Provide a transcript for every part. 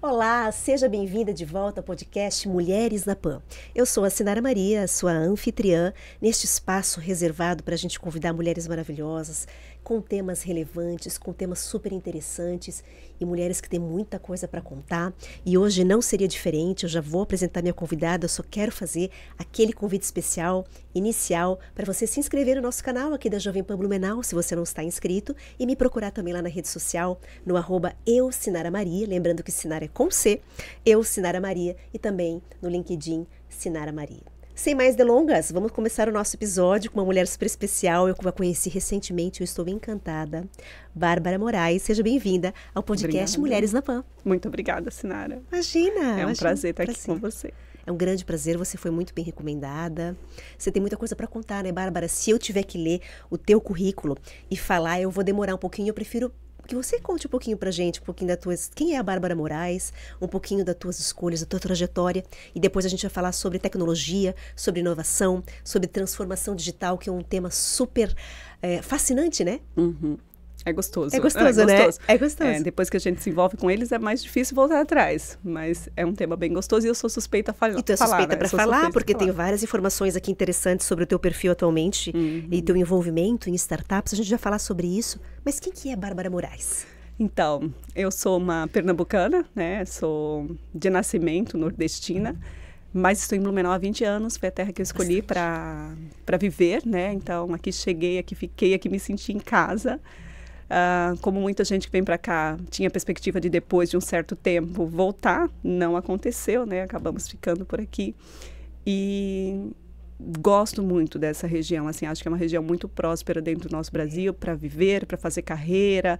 Olá, seja bem-vinda de volta ao podcast Mulheres na PAN. Eu sou a Sinara Maria, sua anfitriã, neste espaço reservado para a gente convidar mulheres maravilhosas com temas relevantes, com temas super interessantes e mulheres que têm muita coisa para contar. E hoje não seria diferente, eu já vou apresentar minha convidada, eu só quero fazer aquele convite especial, inicial, para você se inscrever no nosso canal aqui da Jovem Pan Blumenau, se você não está inscrito, e me procurar também lá na rede social, no arroba eu, Sinara Maria, lembrando que Sinara é com C, eu, Sinara Maria, e também no LinkedIn, Sinara Maria. Sem mais delongas, vamos começar o nosso episódio com uma mulher super especial. Eu a conheci recentemente, eu estou encantada. Bárbara Moraes, seja bem-vinda ao podcast obrigada. Mulheres na Pan. Muito obrigada, Sinara. Imagina! É um imagina, prazer estar tá prazer. aqui com você. É um grande prazer, você foi muito bem recomendada. Você tem muita coisa para contar, né, Bárbara? Se eu tiver que ler o teu currículo e falar, eu vou demorar um pouquinho, eu prefiro que você conte um pouquinho pra gente, um pouquinho da tua, quem é a Bárbara Moraes, um pouquinho das tuas escolhas, da tua trajetória, e depois a gente vai falar sobre tecnologia, sobre inovação, sobre transformação digital, que é um tema super é, fascinante, né? Uhum. É gostoso. É gostoso, é, né? Gostoso. É gostoso. É, depois que a gente se envolve com eles, é mais difícil voltar atrás. Mas é um tema bem gostoso e eu sou suspeita a E tu é suspeita né? para falar, né? falar porque falar. tem várias informações aqui interessantes sobre o teu perfil atualmente uhum. e teu envolvimento em startups. A gente já falar sobre isso. Mas quem que é Bárbara Moraes? Então, eu sou uma pernambucana, né? Sou de nascimento nordestina. mas estou em Blumenau há 20 anos, foi a terra que eu escolhi para viver, né? Então, aqui cheguei, aqui fiquei, aqui me senti em casa. Uh, como muita gente que vem para cá tinha perspectiva de depois de um certo tempo voltar, não aconteceu, né? Acabamos ficando por aqui. E gosto muito dessa região, assim, acho que é uma região muito próspera dentro do nosso Brasil para viver, para fazer carreira,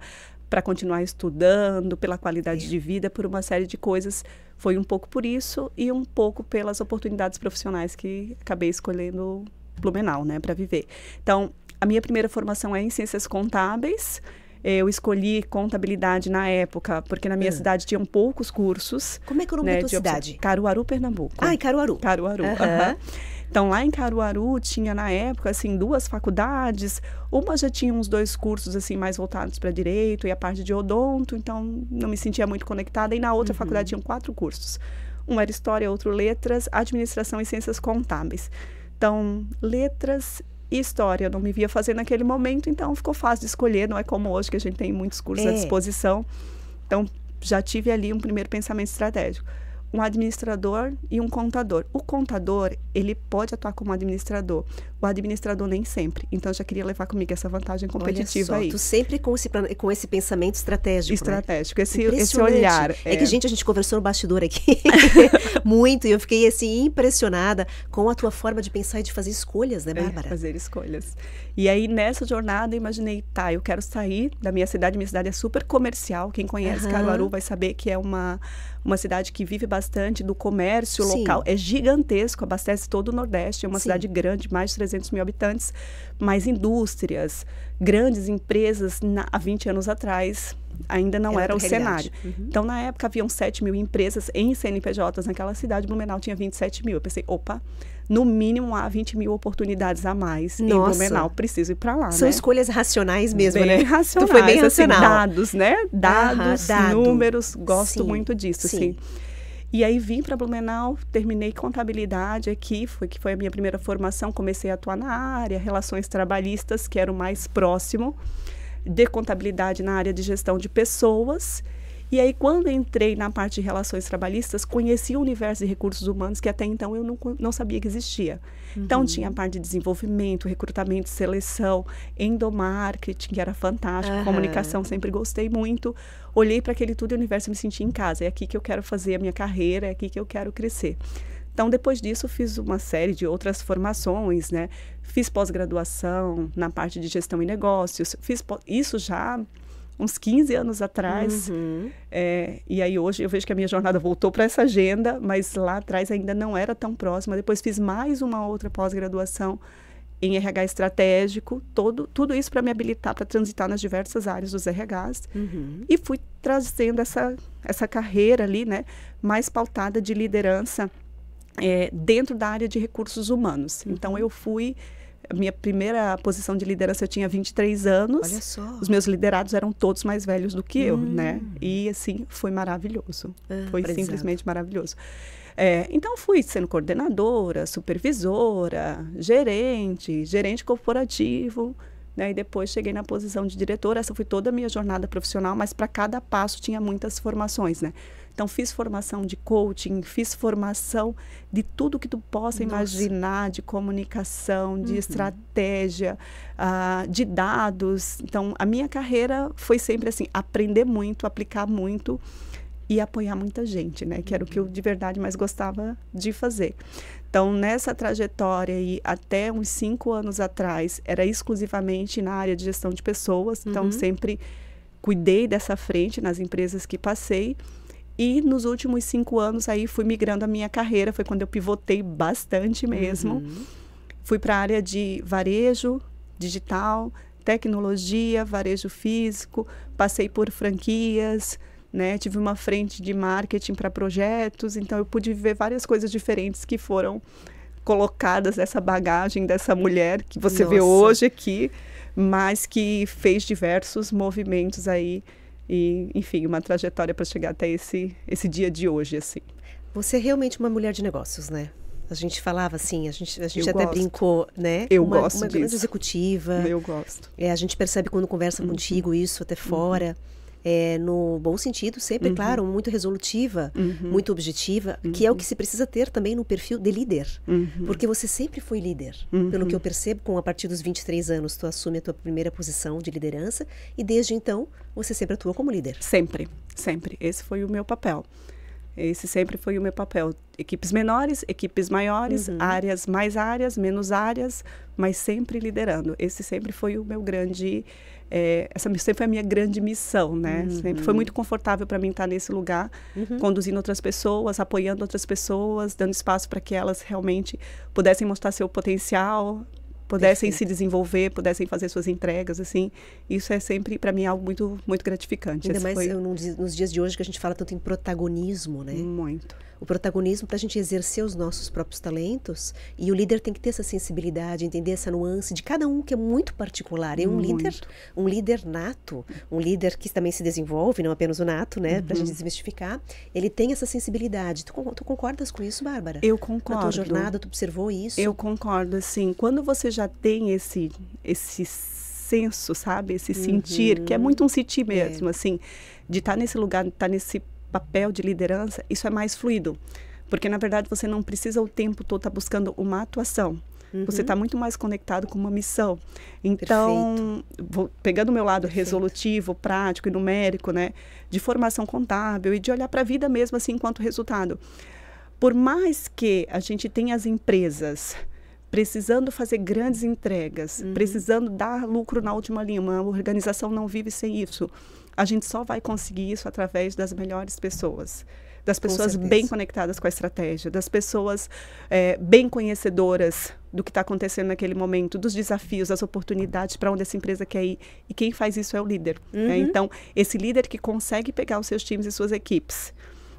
para continuar estudando, pela qualidade de vida, por uma série de coisas. Foi um pouco por isso e um pouco pelas oportunidades profissionais que acabei escolhendo Blumenau, né, para viver. Então, a minha primeira formação é em ciências contábeis. É, eu escolhi contabilidade na época, porque na minha hum. cidade tinham poucos cursos. Como é que é o nome né, da cidade? Caruaru, Pernambuco. Ah, em Caruaru. Caruaru, Uhum. Uhum. Então, lá em Caruaru, tinha na época, assim, duas faculdades. Uma já tinha uns dois cursos, assim, mais voltados para direito e a parte de odonto, então não me sentia muito conectada. E na outra uhum. faculdade tinham quatro cursos. Um era História, outro Letras, Administração e Ciências Contábeis. Então, Letras e história. Eu não me via fazendo naquele momento, então ficou fácil de escolher. Não é como hoje que a gente tem muitos cursos é. à disposição. Então já tive ali um primeiro pensamento estratégico um administrador e um contador. O contador, ele pode atuar como administrador. O administrador nem sempre. Então, eu já queria levar comigo essa vantagem competitiva Olha só, aí. Tu sempre com esse, com esse pensamento estratégico. Né? Estratégico, né? esse, esse olhar. É, é, que, gente, a gente conversou no bastidor aqui muito e eu fiquei, assim, impressionada com a tua forma de pensar e de fazer escolhas, né, é, Bárbara? É, fazer escolhas. E aí, nessa jornada, eu imaginei, tá, eu quero sair da minha cidade. Minha cidade é super comercial. Quem conhece uhum. Caruaru vai saber que é uma, uma cidade que vive bastante do comércio Sim. local. É gigantesco, abastece todo o Nordeste. É uma Sim. cidade grande, mais de 300 mil habitantes. Mas indústrias, grandes empresas, na, há 20 anos atrás, ainda não era, era o realidade. cenário. Uhum. Então, na época, haviam 7 mil empresas em CNPJs naquela cidade, Blumenau tinha 27 mil. Eu pensei, opa, no mínimo há 20 mil oportunidades a mais Nossa. em Blumenau, preciso ir para lá. São né? escolhas racionais mesmo, bem né? Racionais, tu foi bem assim, dados, né? Dados, dado. números, gosto sim, muito disso, sim. Assim. E aí vim para Blumenau, terminei contabilidade aqui, foi que foi a minha primeira formação, comecei a atuar na área, relações trabalhistas, que era o mais próximo de contabilidade na área de gestão de pessoas. E aí, quando entrei na parte de relações trabalhistas, conheci o universo de recursos humanos que até então eu não, não sabia que existia. Então, uhum. Então, tinha a parte de desenvolvimento, recrutamento, seleção, endomarketing, que era fantástico, uhum. comunicação, sempre gostei muito. Olhei para aquele tudo e o universo me senti em casa. É aqui que eu quero fazer a minha carreira, é aqui que eu quero crescer. Então, depois disso, fiz uma série de outras formações, né? Fiz pós-graduação na parte de gestão e negócios, fiz isso já uns 15 anos atrás. Uhum. É, e aí hoje eu vejo que a minha jornada voltou para essa agenda, mas lá atrás ainda não era tão próxima. Depois fiz mais uma outra pós-graduação em RH estratégico, todo, tudo isso para me habilitar para transitar nas diversas áreas dos RHs. Uhum. E fui trazendo essa, essa carreira ali, né, mais pautada de liderança é, dentro da área de recursos humanos. Uhum. Então, eu fui minha primeira posição de liderança eu tinha 23 anos. Olha só. Os meus liderados eram todos mais velhos do que hum. eu, né? E assim, foi maravilhoso. Ah, foi simplesmente maravilhoso. É, então fui sendo coordenadora, supervisora, gerente, gerente corporativo, né? E depois cheguei na posição de diretora. Essa foi toda a minha jornada profissional, mas para cada passo tinha muitas formações, né? Então fiz formação de coaching, fiz formação de tudo que tu possa Nossa. imaginar, de comunicação, de uhum. estratégia, uh, de dados. Então a minha carreira foi sempre assim, aprender muito, aplicar muito e apoiar muita gente, né? Que era o que eu uhum. de verdade mais gostava de fazer. Então, nessa trajetória e até uns cinco anos atrás, era exclusivamente na área de gestão de pessoas. Então, uhum. sempre cuidei dessa frente nas empresas que passei. E nos últimos cinco anos aí fui migrando a minha carreira, foi quando eu pivotei bastante mesmo. Uhum. Fui para a área de varejo, digital, tecnologia, varejo físico, passei por franquias, né? Tive uma frente de marketing para projetos, então eu pude ver várias coisas diferentes que foram colocadas nessa bagagem dessa mulher que você Nossa. vê hoje aqui, mas que fez diversos movimentos aí e, enfim, uma trajetória para chegar até esse, esse dia de hoje, assim. Você é realmente uma mulher de negócios, né? A gente falava assim, a gente, a gente eu até gosto. brincou, né? Eu uma, gosto uma disso. executiva. Eu gosto. É, a gente percebe quando conversa uhum. contigo isso até uhum. fora. Uhum é, no bom sentido, sempre, é uhum. claro, muito resolutiva, uhum. muito objetiva, uhum. que é o que uhum. se precisa ter também no perfil de líder. Uhum. Porque você sempre foi líder. Pelo que eu uhum. percebo, com a partir dos 23 anos, tu assume a tua primeira posição de liderança e desde então você sempre atua como líder. Sempre, sempre. Esse foi o meu papel. Esse sempre foi o meu papel. Equipes menores, equipes maiores, áreas mais áreas, menos áreas, mas sempre liderando. Esse sempre foi o meu grande é, essa sempre foi a minha grande missão, né? Uhum. Sempre foi muito confortável para mim estar nesse lugar, uhum. conduzindo outras pessoas, apoiando outras pessoas, dando espaço para que elas realmente pudessem mostrar seu potencial, pudessem Perfeito. se desenvolver, pudessem fazer suas entregas, assim. Isso é sempre, para mim, algo muito, muito gratificante. Ainda Esse mais foi... eu, nos dias de hoje que a gente fala tanto em protagonismo, né? Muito. O protagonismo para a gente exercer os nossos próprios talentos e o líder tem que ter essa sensibilidade, entender essa nuance de cada um que é muito particular. É um muito. líder, um líder nato, um líder que também se desenvolve, não apenas o nato, né? Uhum. Para a gente desmistificar, ele tem essa sensibilidade. Tu, tu concordas com isso, Bárbara? Eu concordo. Na tua jornada, tu observou isso? Eu concordo, assim. Quando você já já tem esse, esse senso, sabe? Esse uhum. sentir, que é muito um sentir é. mesmo, é. assim, de estar tá nesse lugar, estar tá nesse papel de liderança, isso é mais fluido. Porque, na verdade, você não precisa o tempo todo estar tá buscando uma atuação. Uhum. Você está muito mais conectado com uma missão. Então, vou, pegando o meu lado Perfeito. resolutivo, prático e numérico, né? De formação contábil e de olhar para a vida mesmo assim enquanto resultado. Por mais que a gente tenha as empresas precisando fazer grandes entregas, uhum. precisando dar lucro na última linha. Uma organização não vive sem isso. A gente só vai conseguir isso através das melhores pessoas. Das pessoas bem conectadas com a estratégia, das pessoas é, bem conhecedoras do que está acontecendo naquele momento, dos desafios, das oportunidades para onde essa empresa quer ir. E quem faz isso é o líder. Né? Uhum. Né? Então, esse líder que consegue pegar os seus times e suas equipes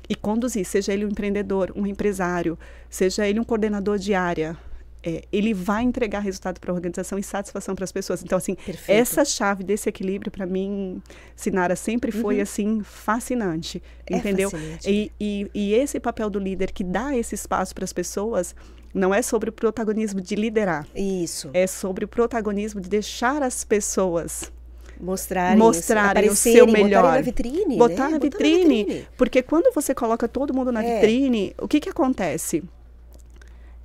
e conduzir, seja ele um empreendedor, um empresário, seja ele um coordenador de área, é, ele vai entregar resultado para a organização e satisfação para as pessoas. Então, assim, Perfeito. essa chave desse equilíbrio, para mim, Sinara, sempre foi, uhum. assim, fascinante. É entendeu? Fascinante. E, e, e esse papel do líder que dá esse espaço para as pessoas, não é sobre o protagonismo de liderar. Isso. É sobre o protagonismo de deixar as pessoas mostrarem, mostrarem o seu melhor. Botar na vitrine. Botar, né? na, botar vitrine, na, vitrine, Porque quando você coloca todo mundo na é. vitrine, o que, que acontece?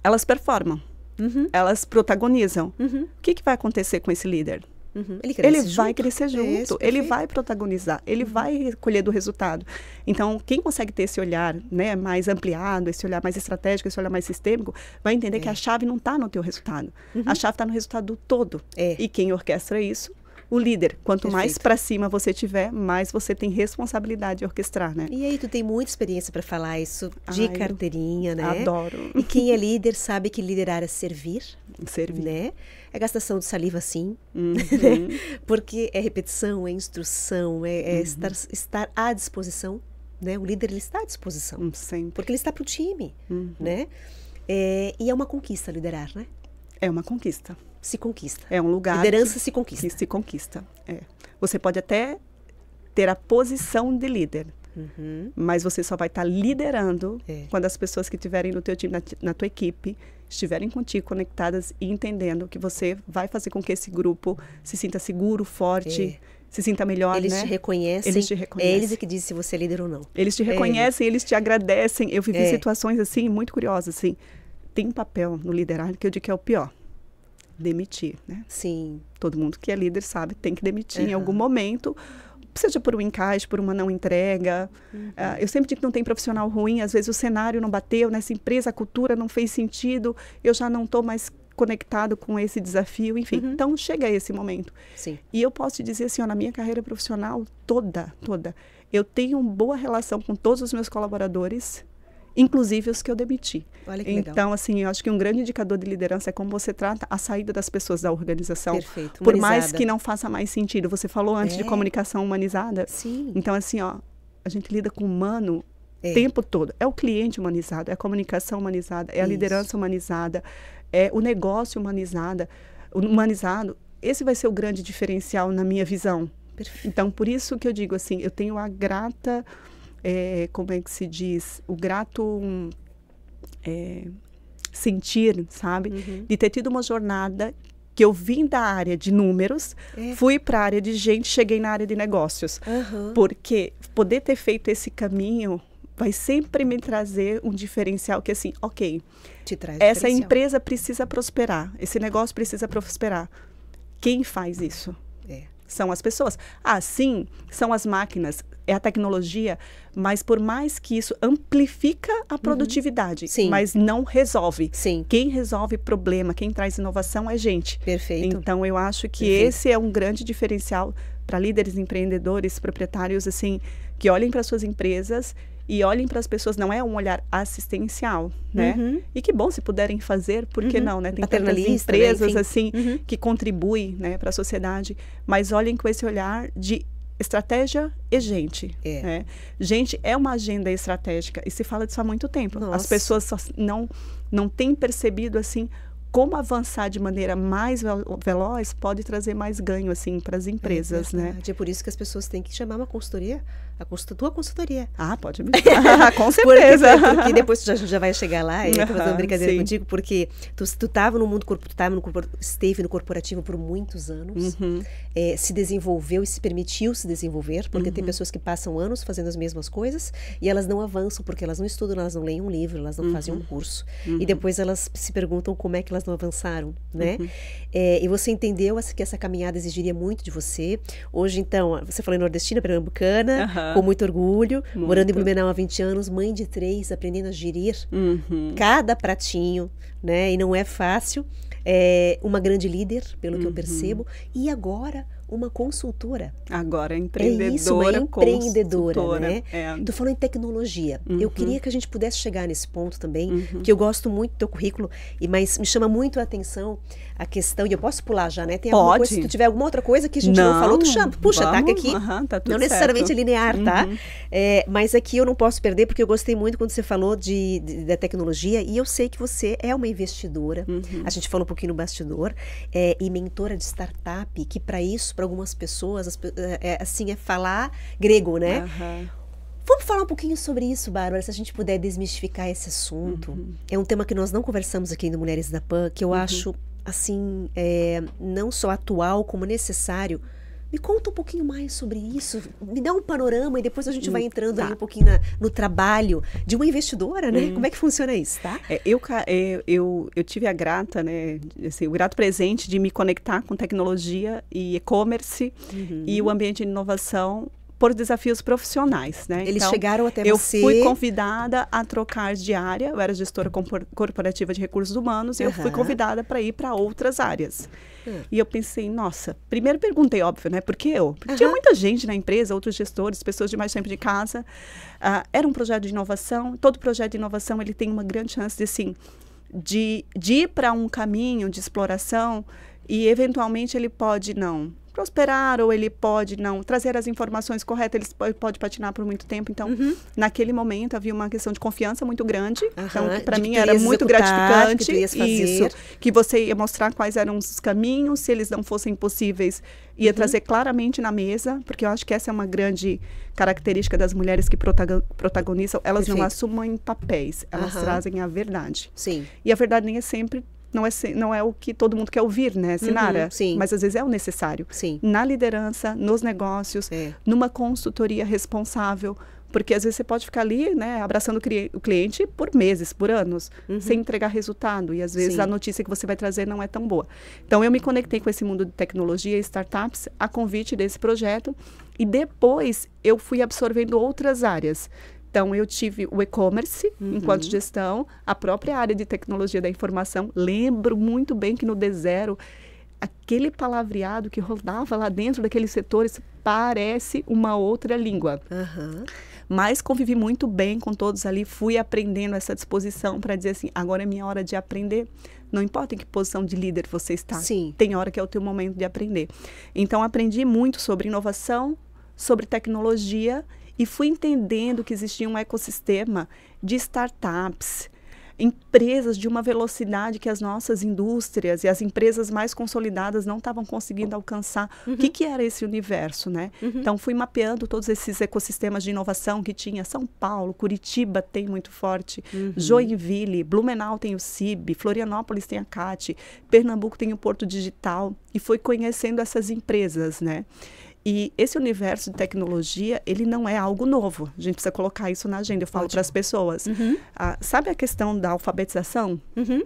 Elas performam. Uhum. Elas protagonizam. Uhum. O que, que vai acontecer com esse líder? Uhum. Ele, ele vai crescer junto, é ele vai protagonizar, ele uhum. vai colher do resultado. Então, quem consegue ter esse olhar né, mais ampliado, esse olhar mais estratégico, esse olhar mais sistêmico, vai entender é. que a chave não está no teu resultado. Uhum. A chave está no resultado todo. É. E quem orquestra isso o líder. Quanto Perfeito. mais para cima você tiver, mais você tem responsabilidade de orquestrar, né? E aí, tu tem muita experiência para falar isso de Ai, carteirinha, né? Adoro. E quem é líder sabe que liderar é servir. Servir. Né? É gastação de saliva, sim. Uhum. Né? Porque é repetição, é instrução, é, é uhum. estar, estar à disposição. Né? O líder ele está à disposição. Sempre. Porque ele está para o time, uhum. né? É, e é uma conquista liderar, né? É uma conquista. Se conquista. É um lugar. Liderança que, se conquista. se conquista. É. Você pode até ter a posição de líder, uhum. mas você só vai estar tá liderando é. quando as pessoas que estiverem no teu time, na, na tua equipe, estiverem contigo, conectadas e entendendo que você vai fazer com que esse grupo se sinta seguro, forte. É se sinta melhor, eles né? Te reconhecem, eles te reconhecem. É eles é que dizem se você é líder ou não. Eles te é. reconhecem, é. eles te agradecem. Eu vivi é. situações assim, muito curiosas, assim tem papel no liderar que eu digo que é o pior. Demitir, né? Sim. Todo mundo que é líder sabe, tem que demitir uhum. em algum momento, seja por um encaixe, por uma não entrega. Uhum. Uh, eu sempre digo que não tem profissional ruim, às vezes o cenário não bateu, nessa né? empresa a cultura não fez sentido, eu já não estou mais conectado com esse desafio, enfim. Uhum. Então chega esse momento. Sim. E eu posso te dizer assim, ó, na minha carreira profissional toda, toda, eu tenho uma boa relação com todos os meus colaboradores inclusive os que eu demiti. Olha que então, legal. assim, eu acho que um grande indicador de liderança é como você trata a saída das pessoas da organização. Perfeito. Por mais que não faça mais sentido. Você falou antes é. de comunicação humanizada. Sim. Então, assim, ó, a gente lida com humano é. o é. tempo todo. É o cliente humanizado, é a comunicação humanizada, é Isso. a liderança humanizada, é o negócio humanizada, humanizado. Esse vai ser o grande diferencial na minha visão. Perfeito. Então, por isso que eu digo assim, eu tenho a grata é, como é que se diz, o grato é, sentir, sabe? Uhum. De ter tido uma jornada que eu vim da área de números, é. fui para a área de gente, cheguei na área de negócios. Uhum. Porque poder ter feito esse caminho vai sempre me trazer um diferencial que assim, ok, essa empresa precisa prosperar, esse negócio precisa prosperar. Quem faz isso? É. São as pessoas. Ah, sim, são as máquinas é a tecnologia, mas por mais que isso amplifica a uhum. produtividade, uhum. mas não resolve. Sim. Quem resolve problema, quem traz inovação é gente. Perfeito. Então eu acho que Perfeito. esse é um grande diferencial para líderes, empreendedores, proprietários assim, que olhem para suas empresas e olhem para as pessoas, não é um olhar assistencial, né? Uhum. E que bom se puderem fazer, por que uhum. não, né? Tem tantas né? empresas né? assim uhum. que contribuem, né, para a sociedade, mas olhem com esse olhar de estratégia e gente. É. Né? Gente é uma agenda estratégica e se fala disso há muito tempo. Nossa. As pessoas não não têm percebido assim como avançar de maneira mais veloz pode trazer mais ganho assim para as é empresas, é né? É por isso que as pessoas têm que chamar uma consultoria a tua consultoria. Ah, pode me Com certeza. porque, depois tu já vai chegar lá e uhum, eu uma fazendo brincadeira sim. contigo, porque tu, tu tava no mundo corporativo, no, esteve no corporativo por muitos anos, uhum. é, se desenvolveu e se permitiu se desenvolver, porque uhum. tem pessoas que passam anos fazendo as mesmas coisas e elas não avançam, porque elas não estudam, elas não leem um livro, elas não fazem um uhum. curso. E uhum. depois elas se perguntam como é que elas não avançaram, né? Uhum. É, e você entendeu que essa caminhada exigiria muito de você. Hoje, então, você falou em nordestina, pernambucana, uhum. Com muito orgulho, muito. morando em Blumenau há 20 anos, mãe de três, aprendendo a gerir uhum. cada pratinho, né? E não é fácil. É uma grande líder, pelo que eu uhum. percebo. E agora, uma consultora. Agora é empreendedora, é isso, uma empreendedora, né? É. Tô falando em tecnologia. Uhum. Eu queria que a gente pudesse chegar nesse ponto também, uhum. que eu gosto muito do teu currículo, e mas me chama muito a atenção a questão, e eu posso pular já, né? Tem Pode. alguma coisa, se tu tiver alguma outra coisa que a gente não, não falou, tu chama. Puxa, tá vamos, ataca aqui. Uhum, tá não necessariamente é linear, tá? Uhum. É, mas aqui eu não posso perder, porque eu gostei muito quando você falou de, de da tecnologia, e eu sei que você é uma investidora. Uhum. A gente falou um pouquinho no bastidor, é, e mentora de startup, que para isso para algumas pessoas, as, é, é, assim, é falar grego, né? Uhum. Vamos falar um pouquinho sobre isso, Bárbara, se a gente puder desmistificar esse assunto. Uhum. É um tema que nós não conversamos aqui no Mulheres da PAN, que eu uhum. acho, assim, é, não só atual, como necessário me conta um pouquinho mais sobre isso, me dá um panorama e depois a gente vai hum, entrando tá. aí um pouquinho na, no trabalho de uma investidora, né? Hum. Como é que funciona isso, tá? É, eu, é, eu, eu tive a grata, né, assim, o grato presente de me conectar com tecnologia e e-commerce uhum. e o ambiente de inovação por desafios profissionais, né? Eles então, chegaram até eu você. Eu fui convidada a trocar de área. Eu era gestora corporativa de recursos humanos uhum. e eu fui convidada para ir para outras áreas. E eu pensei, nossa, primeiro perguntei, óbvio, né? Por que eu? Porque uhum. tinha muita gente na empresa, outros gestores, pessoas de mais tempo de casa. Uh, era um projeto de inovação. Todo projeto de inovação ele tem uma grande chance de, assim, de, de ir para um caminho de exploração e eventualmente ele pode não prosperar ou ele pode não trazer as informações corretas, ele pode, patinar por muito tempo. Então, uhum. naquele momento havia uma questão de confiança muito grande. Uhum. Então, para mim era muito gratificante que isso, que você ia mostrar quais eram os caminhos, se eles não fossem possíveis, ia uhum. trazer claramente na mesa, porque eu acho que essa é uma grande característica das mulheres que protagonizam, elas Perfeito. não assumem papéis, elas trazem a verdade. Sim. E a verdade nem é sempre não é, não é o que todo mundo quer ouvir, né, uhum, Sinara? Uhum, sim. Mas às vezes é o necessário. Sim. Na liderança, nos negócios, é. numa consultoria responsável. Porque às vezes você pode ficar ali, né, abraçando o cliente por meses, por anos, uhum. sem entregar resultado. E às vezes Sim. a notícia que você vai trazer não é tão boa. Então eu me conectei com esse mundo de tecnologia e startups a convite desse projeto. E depois eu fui absorvendo outras áreas. Então, eu tive o e-commerce uhum. enquanto gestão, a própria área de tecnologia da informação. Lembro muito bem que no D0, aquele palavreado que rodava lá dentro daqueles setores parece uma outra língua. Uhum. Mas convivi muito bem com todos ali, fui aprendendo essa disposição para dizer assim: agora é minha hora de aprender. Não importa em que posição de líder você está, Sim. tem hora que é o teu momento de aprender. Então, aprendi muito sobre inovação, sobre tecnologia e fui entendendo que existia um ecossistema de startups, empresas de uma velocidade que as nossas indústrias e as empresas mais consolidadas não estavam conseguindo alcançar. Uhum. O que, uhum. que, era esse universo, né? Uhum. Então, fui mapeando todos esses ecossistemas de inovação que tinha. São Paulo, Curitiba tem muito forte, uhum. Joinville, Blumenau tem o CIB, Florianópolis tem a CAT, Pernambuco tem o Porto Digital. E fui conhecendo essas empresas, né? E esse universo de tecnologia, ele não é algo novo. A gente precisa colocar isso na agenda. Eu falo para as pessoas. Uhum. Ah, sabe a questão da alfabetização? Uhum.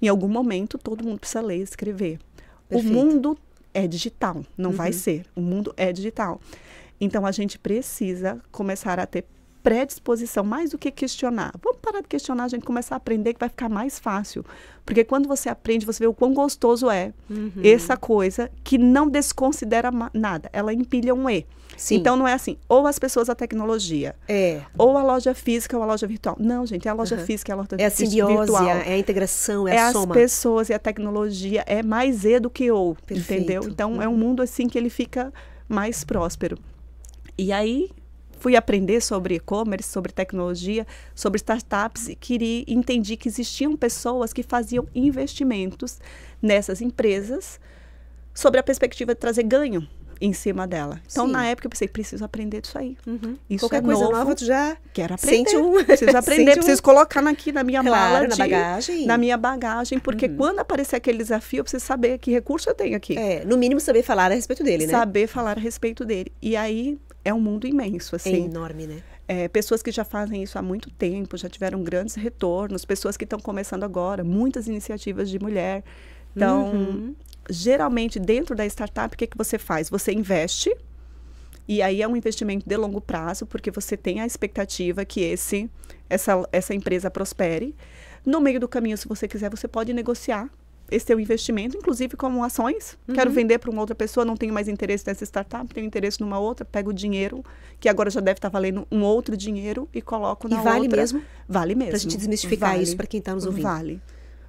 Em algum momento, todo mundo precisa ler e escrever. Perfeito. O mundo é digital. Não uhum. vai ser. O mundo é digital. Então, a gente precisa começar a ter predisposição, mais do que questionar. Vamos parar de questionar, a gente começar a aprender que vai ficar mais fácil. Porque quando você aprende, você vê o quão gostoso é uhum. essa coisa que não desconsidera nada, ela empilha um E. Sim. Então não é assim, ou as pessoas a tecnologia, é. ou a loja física ou a loja virtual. Não, gente, é a loja uhum. física, é a loja é a simbiose, virtual. É a integração, é, é a soma. É as pessoas e a tecnologia, é mais E do que ou, Perfeito. entendeu? Então uhum. é um mundo assim que ele fica mais próspero. E aí fui aprender sobre e-commerce, sobre tecnologia, sobre startups e queria, entendi que existiam pessoas que faziam investimentos nessas empresas sobre a perspectiva de trazer ganho em cima dela. Então, Sim. na época, eu pensei, preciso aprender disso aí. Uhum. Isso Qualquer é coisa novo, nova, tu já quero aprender. Um... Preciso aprender, preciso um... colocar aqui na minha claro, mala. De... Na bagagem. Na minha bagagem, porque uhum. quando aparecer aquele desafio, eu preciso saber que recurso eu tenho aqui. É, no mínimo, saber falar a respeito dele, né? Saber falar a respeito dele. E aí, é um mundo imenso, assim. É enorme, né? É, pessoas que já fazem isso há muito tempo, já tiveram grandes retornos, pessoas que estão começando agora, muitas iniciativas de mulher. Então, uhum. geralmente dentro da startup, o que, que você faz? Você investe, e aí é um investimento de longo prazo, porque você tem a expectativa que esse, essa, essa empresa prospere. No meio do caminho, se você quiser, você pode negociar esse seu investimento, inclusive como ações. Uhum. Quero vender para uma outra pessoa, não tenho mais interesse nessa startup, tenho interesse numa outra, pego o dinheiro, que agora já deve estar tá valendo um outro dinheiro, e coloco na e vale outra. mesmo? Vale mesmo. Para a gente desmistificar vale, isso para quem está nos ouvindo. Vale.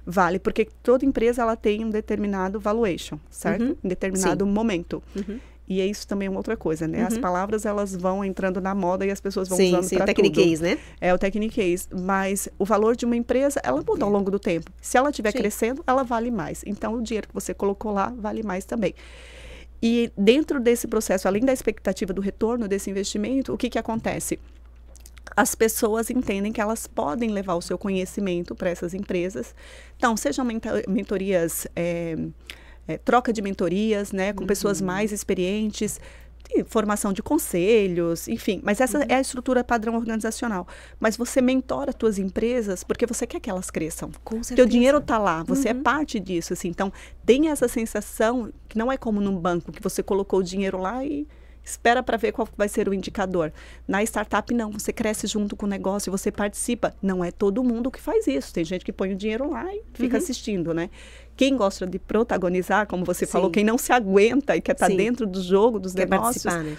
Vale, porque toda empresa ela tem um determinado valuation, certo? Uhum. Em determinado Sim. momento. Uhum. E é isso também é uma outra coisa, né? Uhum. As palavras elas vão entrando na moda e as pessoas vão sim, usando sim, para tudo. Sim, o techniquez, né? É o techniquez, mas o valor de uma empresa, ela muda ao longo do tempo. Se ela estiver crescendo, ela vale mais. Então o dinheiro que você colocou lá vale mais também. E dentro desse processo, além da expectativa do retorno desse investimento, o que, que acontece? as pessoas entendem que elas podem levar o seu conhecimento para essas empresas. Então, sejam mentorias é, é, troca de mentorias, né, com uhum. pessoas mais experientes, formação de conselhos, enfim. Mas essa uhum. é a estrutura padrão organizacional. Mas você mentora suas empresas porque você quer que elas cresçam. Com certeza. Teu dinheiro está lá, você é uhum. é parte disso. Assim. Então, tem essa sensação que não é como num banco, que você colocou o dinheiro lá e espera para ver qual vai ser o indicador. Na startup, não. Você cresce junto com o negócio, você participa. Não é todo mundo que faz isso. Tem gente que põe o dinheiro lá e fica uhum. assistindo, né? quem gosta de protagonizar, como você Sim. falou, quem não se aguenta e quer estar tá dentro do jogo, dos quer negócios, né?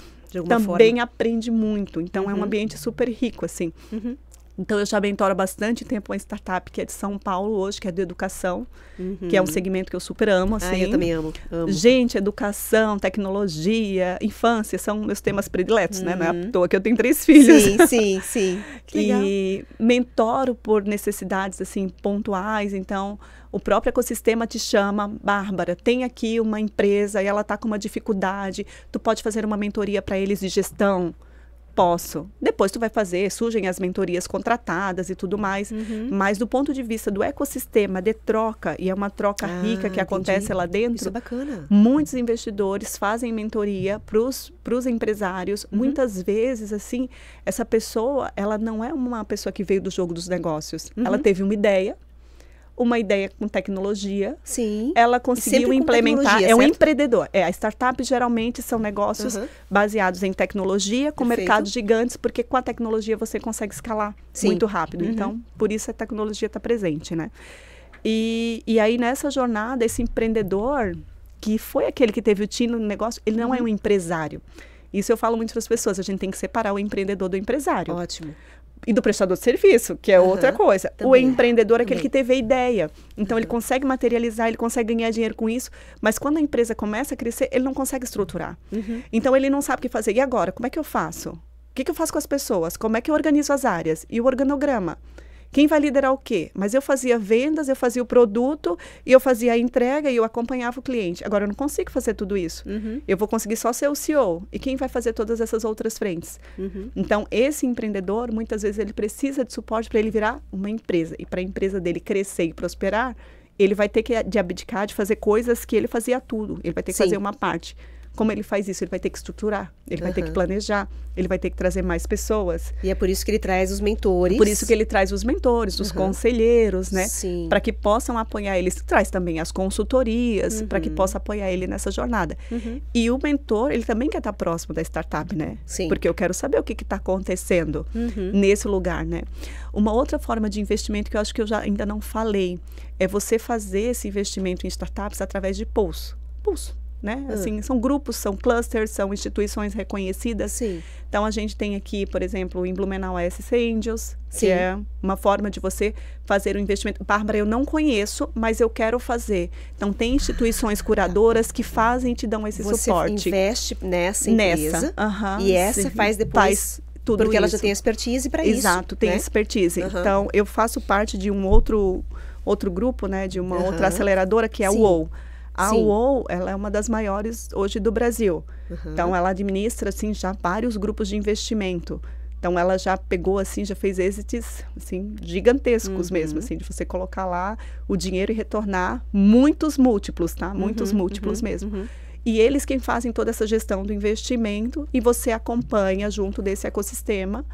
também forma. aprende muito. Então uhum. é um uhum. ambiente super rico, assim. Uhum. Então eu já mentoro bastante tempo uma startup que é de São Paulo hoje, que é de educação, uhum. que é um segmento que eu super amo. Assim. Ah, eu assim. também amo, amo. Gente, educação, tecnologia, infância são meus temas prediletos, uhum. né? Não é à uhum. toa que eu tenho três filhos. Sim, sim, sim. que legal. E mentoro por necessidades assim pontuais. Então o próprio ecossistema te chama, Bárbara, tem aqui uma empresa e ela está com uma dificuldade, tu pode fazer uma mentoria para eles de gestão Posso. Depois tu vai fazer, surgem as mentorias contratadas e tudo mais. Uhum. Mas do ponto de vista do ecossistema de troca, e é uma troca ah, rica que entendi. acontece lá dentro. Isso é bacana. Muitos investidores fazem mentoria para os empresários. Uhum. Muitas vezes, assim, essa pessoa, ela não é uma pessoa que veio do jogo dos negócios. Uhum. Ela teve uma ideia, uma ideia com tecnologia. Sim. Ela conseguiu implementar. É um empreendedor. É, a startup geralmente são negócios uhum. baseados em tecnologia, com mercados gigantes, porque com a tecnologia você consegue escalar Sim. muito rápido. Uhum. Então, por isso a tecnologia está presente, né? E, e aí, nessa jornada, esse empreendedor, que foi aquele que teve o tino no negócio, ele não é uhum. é um empresário. Isso eu falo muito para as pessoas, a gente tem que separar o empreendedor do empresário. Ótimo e do prestador de serviço, que é uhum, outra coisa. Também. O empreendedor é aquele também. que teve a ideia. Então, uhum. ele consegue materializar, ele consegue ganhar dinheiro com isso, mas quando a empresa começa a crescer, ele não consegue estruturar. Uhum. Então, ele não sabe o que fazer. E agora? Como é que eu faço? O que, que eu faço com as pessoas? Como é que eu organizo as áreas? E o organograma? Quem vai liderar o quê? Mas eu fazia vendas, eu fazia o produto, e eu fazia a entrega e eu acompanhava o cliente. Agora eu não consigo fazer tudo isso. Uhum. Eu vou conseguir só ser o CEO. E quem vai fazer todas essas outras frentes? Uhum. Então, esse empreendedor, muitas vezes, ele precisa de suporte para ele virar uma empresa. E para a empresa dele crescer e prosperar, ele vai ter que de abdicar de fazer coisas que ele fazia tudo. Ele vai ter que Sim. fazer uma parte. Como ele faz isso? Ele vai ter que estruturar, ele uhum. vai ter que planejar, ele vai ter que trazer mais pessoas. E é por isso que ele traz os mentores. Por isso que ele traz os mentores, os uhum. conselheiros, né? Sim. Para que possam apoiar ele. Ele traz também as consultorias, uhum. para que possa apoiar ele nessa jornada. Uhum. E o mentor, ele também quer estar próximo da startup, né? Sim. Porque eu quero saber o que está acontecendo uhum. nesse lugar, né? Uma outra forma de investimento que eu acho que eu já ainda não falei é você fazer esse investimento em startups através de pulso. Pulso né? Uhum. Assim, são grupos, são clusters, são instituições reconhecidas. Sim. Então a gente tem aqui, por exemplo, em Blumenau a SC Angels, Sim. que é uma forma de você fazer um investimento. Bárbara, eu não conheço, mas eu quero fazer. Então tem instituições curadoras que fazem e te dão esse você suporte. Você investe nessa empresa nessa. Uhum, e essa sim. faz depois faz tudo porque isso. ela já tem expertise para isso. Exato, tem né? expertise. Uhum. Então eu faço parte de um outro outro grupo, né, de uma outra aceleradora que é Sim. o OU a Sim. UOL, ela é uma das maiores hoje do Brasil. Uhum. Então, ela administra, assim, já vários grupos de investimento. Então, ela já pegou, assim, já fez êxitos, assim, gigantescos uhum. mesmo, assim, de você colocar lá o dinheiro e retornar muitos múltiplos, tá? Uhum, muitos uhum, múltiplos mesmo. Uhum. E eles quem fazem toda essa gestão do investimento e você acompanha junto desse ecossistema.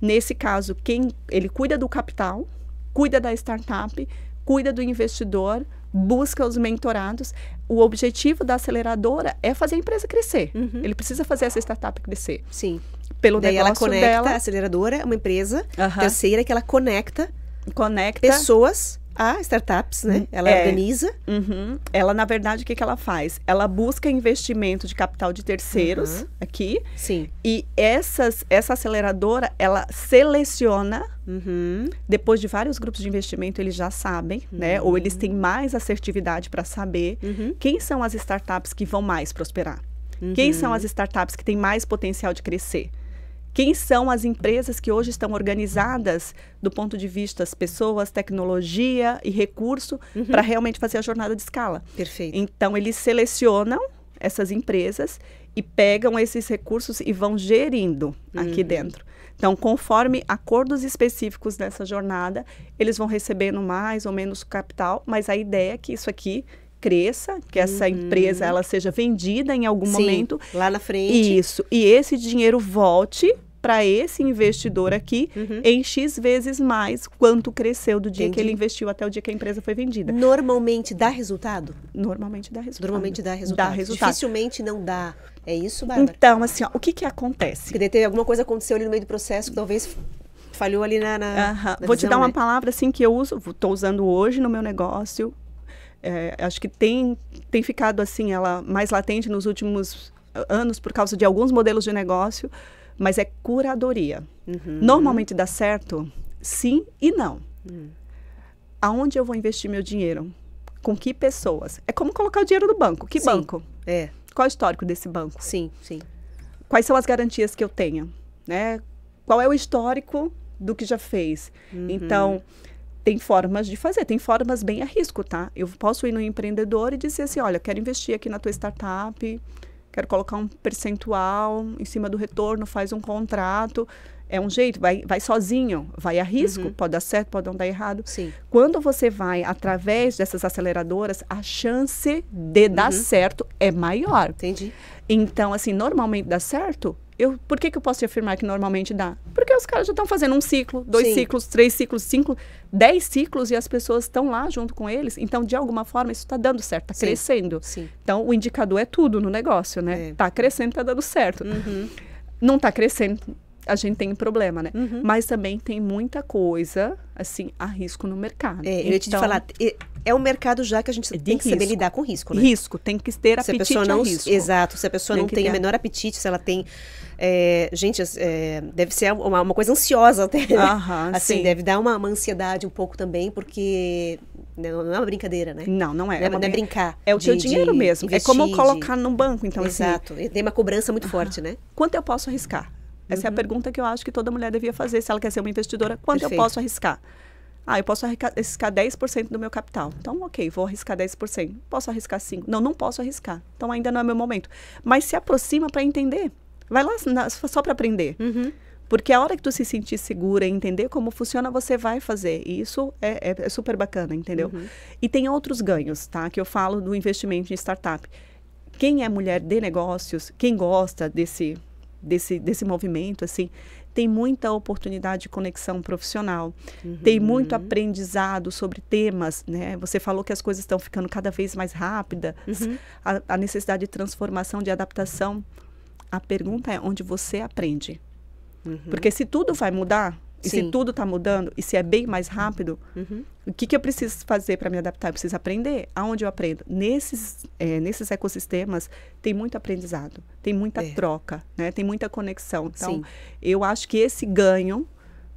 Nesse caso, quem ele cuida do capital, cuida da startup, cuida do investidor, busca os mentorados. O objetivo da aceleradora é fazer a empresa crescer. Uhum. Ele precisa fazer essa startup crescer. Sim. Pelo Daí negócio ela conecta dela. a aceleradora, é uma empresa uhum. terceira que ela conecta, conecta pessoas a startups, né? Hum, ela é. organiza. Uhum. Ela, na verdade, o que, que ela faz? Ela busca investimento de capital de terceiros uhum. aqui. Sim. E essas, essa aceleradora, ela seleciona. Uhum. Depois de vários grupos de investimento, eles já sabem, né? Ou eles uhum. têm mais assertividade para saber uhum. quem são as startups que vão mais prosperar. Quem uhum. são as startups que têm mais potencial de crescer. Quem são as empresas que hoje estão organizadas do ponto de vista das pessoas, tecnologia e recurso uhum. para realmente fazer a jornada de escala. Perfeito. Então, eles selecionam essas empresas e pegam esses recursos e vão gerindo uhum. aqui dentro. Então, conforme acordos específicos dessa jornada, eles vão recebendo mais ou menos capital, mas a ideia é que isso aqui cresça, que essa uhum. empresa ela seja vendida em algum Sim, momento. Lá na frente. Isso. E esse dinheiro volte para esse investidor aqui uhum. em X vezes mais quanto cresceu do dia Entendi. que ele investiu até o dia que a empresa foi vendida. Normalmente dá resultado? Normalmente dá resultado. Normalmente dá resultado. Dá resultado. Dificilmente não dá. É isso, Bárbara? Então, assim, ó, o que que acontece? Porque teve alguma coisa aconteceu ali no meio do processo que talvez falhou ali na, na, uh -huh. na Vou te dar né? uma palavra, assim, que eu uso, estou usando hoje no meu negócio. É, acho que tem, tem ficado, assim, ela mais latente nos últimos anos por causa de alguns modelos de negócio, mas é curadoria. Uhum. Normalmente dá certo, sim e não. Uhum. Aonde eu vou investir meu dinheiro? Com que pessoas? É como colocar o dinheiro no banco. Que sim. banco? É. Qual é o histórico desse banco? Sim, sim. Quais são as garantias que eu tenho? Né? Qual é o histórico do que já fez? Uhum. Então, tem formas de fazer, tem formas bem a risco, tá? Eu posso ir no empreendedor e dizer assim, olha, quero investir aqui na tua startup, quero colocar um percentual em cima do retorno, faz um contrato. É um jeito, vai, vai sozinho, vai a risco, uhum. pode dar certo, pode não dar errado. Sim. Quando você vai através dessas aceleradoras, a chance de uhum. dar certo é maior. Entendi. Então, assim, normalmente dá certo eu, por que, que eu posso te afirmar que normalmente dá? Porque os caras já estão fazendo um ciclo, dois Sim. ciclos, três ciclos, cinco, dez ciclos e as pessoas estão lá junto com eles. Então, de alguma forma, isso está dando certo, está crescendo. Sim. Então, o indicador é tudo no negócio, né? Está é. Tá crescendo, está dando certo. Uhum. Não está crescendo, a gente tem problema, né? Uhum. Mas também tem muita coisa, assim, a risco no mercado. É, então, eu ia te então falar, é um mercado já que a gente é tem que risco. saber lidar com risco, né? Risco, tem que ter se a pessoa não, risco. Exato, se a pessoa tem não tem ter. a menor apetite, se ela tem... É, gente, é, deve ser uma, uma, coisa ansiosa até, né? Aham, assim, sim. deve dar uma, uma, ansiedade um pouco também, porque não, não, é uma brincadeira, né? Não, não é. Não é, é uma, não é brincar. É o teu dinheiro mesmo. Investir, é como colocar de... num banco, então, assim. Exato, assim, tem uma cobrança muito forte, né? Quanto eu posso arriscar? Essa uhum. é a uhum. pergunta que eu acho que toda mulher devia fazer se ela quer ser uma investidora. Quanto Perfeito. eu posso arriscar? Ah, eu posso arriscar 10% do meu capital. Então, ok, vou arriscar 10%. Posso arriscar 5%? Não, não posso arriscar. Então, ainda não é meu momento. Mas se aproxima para entender. Vai lá na, só para aprender. Uhum. Porque a hora que tu se sentir segura e entender como funciona, você vai fazer. E isso é, é, é super bacana, entendeu? Uhum. E tem outros ganhos, tá? Que eu falo do investimento em startup. Quem é mulher de negócios, quem gosta desse desse, desse movimento, assim, tem muita oportunidade de conexão profissional, uhum. tem muito aprendizado sobre temas, né? Você falou que as coisas estão ficando cada vez mais rápidas, uhum. a, a, necessidade de transformação, de adaptação. A pergunta é onde você aprende. Uhum. Porque se tudo vai mudar, e Sim. se tudo está mudando, e se é bem mais rápido, uhum. o que, que eu preciso fazer para me adaptar? Eu preciso aprender. Aonde eu aprendo? Nesses, é, nesses ecossistemas tem muito aprendizado, tem muita é. troca, né? tem muita conexão. Então, Sim. eu acho que esse ganho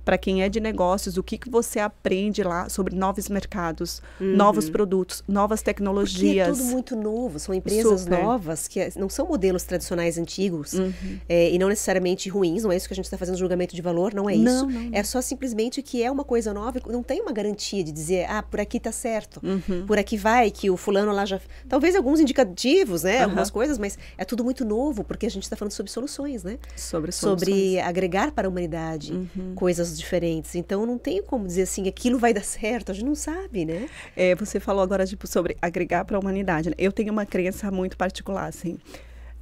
para quem é de negócios, o que, que você aprende lá sobre novos mercados, uhum. novos produtos, novas tecnologias. Porque é tudo muito novo, são empresas Super. novas que é, não são modelos tradicionais antigos uhum. é, e não necessariamente ruins, não é isso que a gente está fazendo julgamento de valor, não é não, isso. Não. É só simplesmente que é uma coisa nova, não tem uma garantia de dizer, ah, por aqui está certo, uhum. por aqui vai, que o fulano lá já. Talvez alguns indicativos, né? Algumas coisas, mas é tudo muito novo, porque a gente está falando sobre soluções, né? Sobre soluções. Sobre agregar para a humanidade uhum. coisas diferentes. Então, não tenho como dizer assim, aquilo vai dar certo. A gente não sabe, né? É, você falou agora tipo, sobre agregar para a humanidade. Né? Eu tenho uma crença muito particular, assim.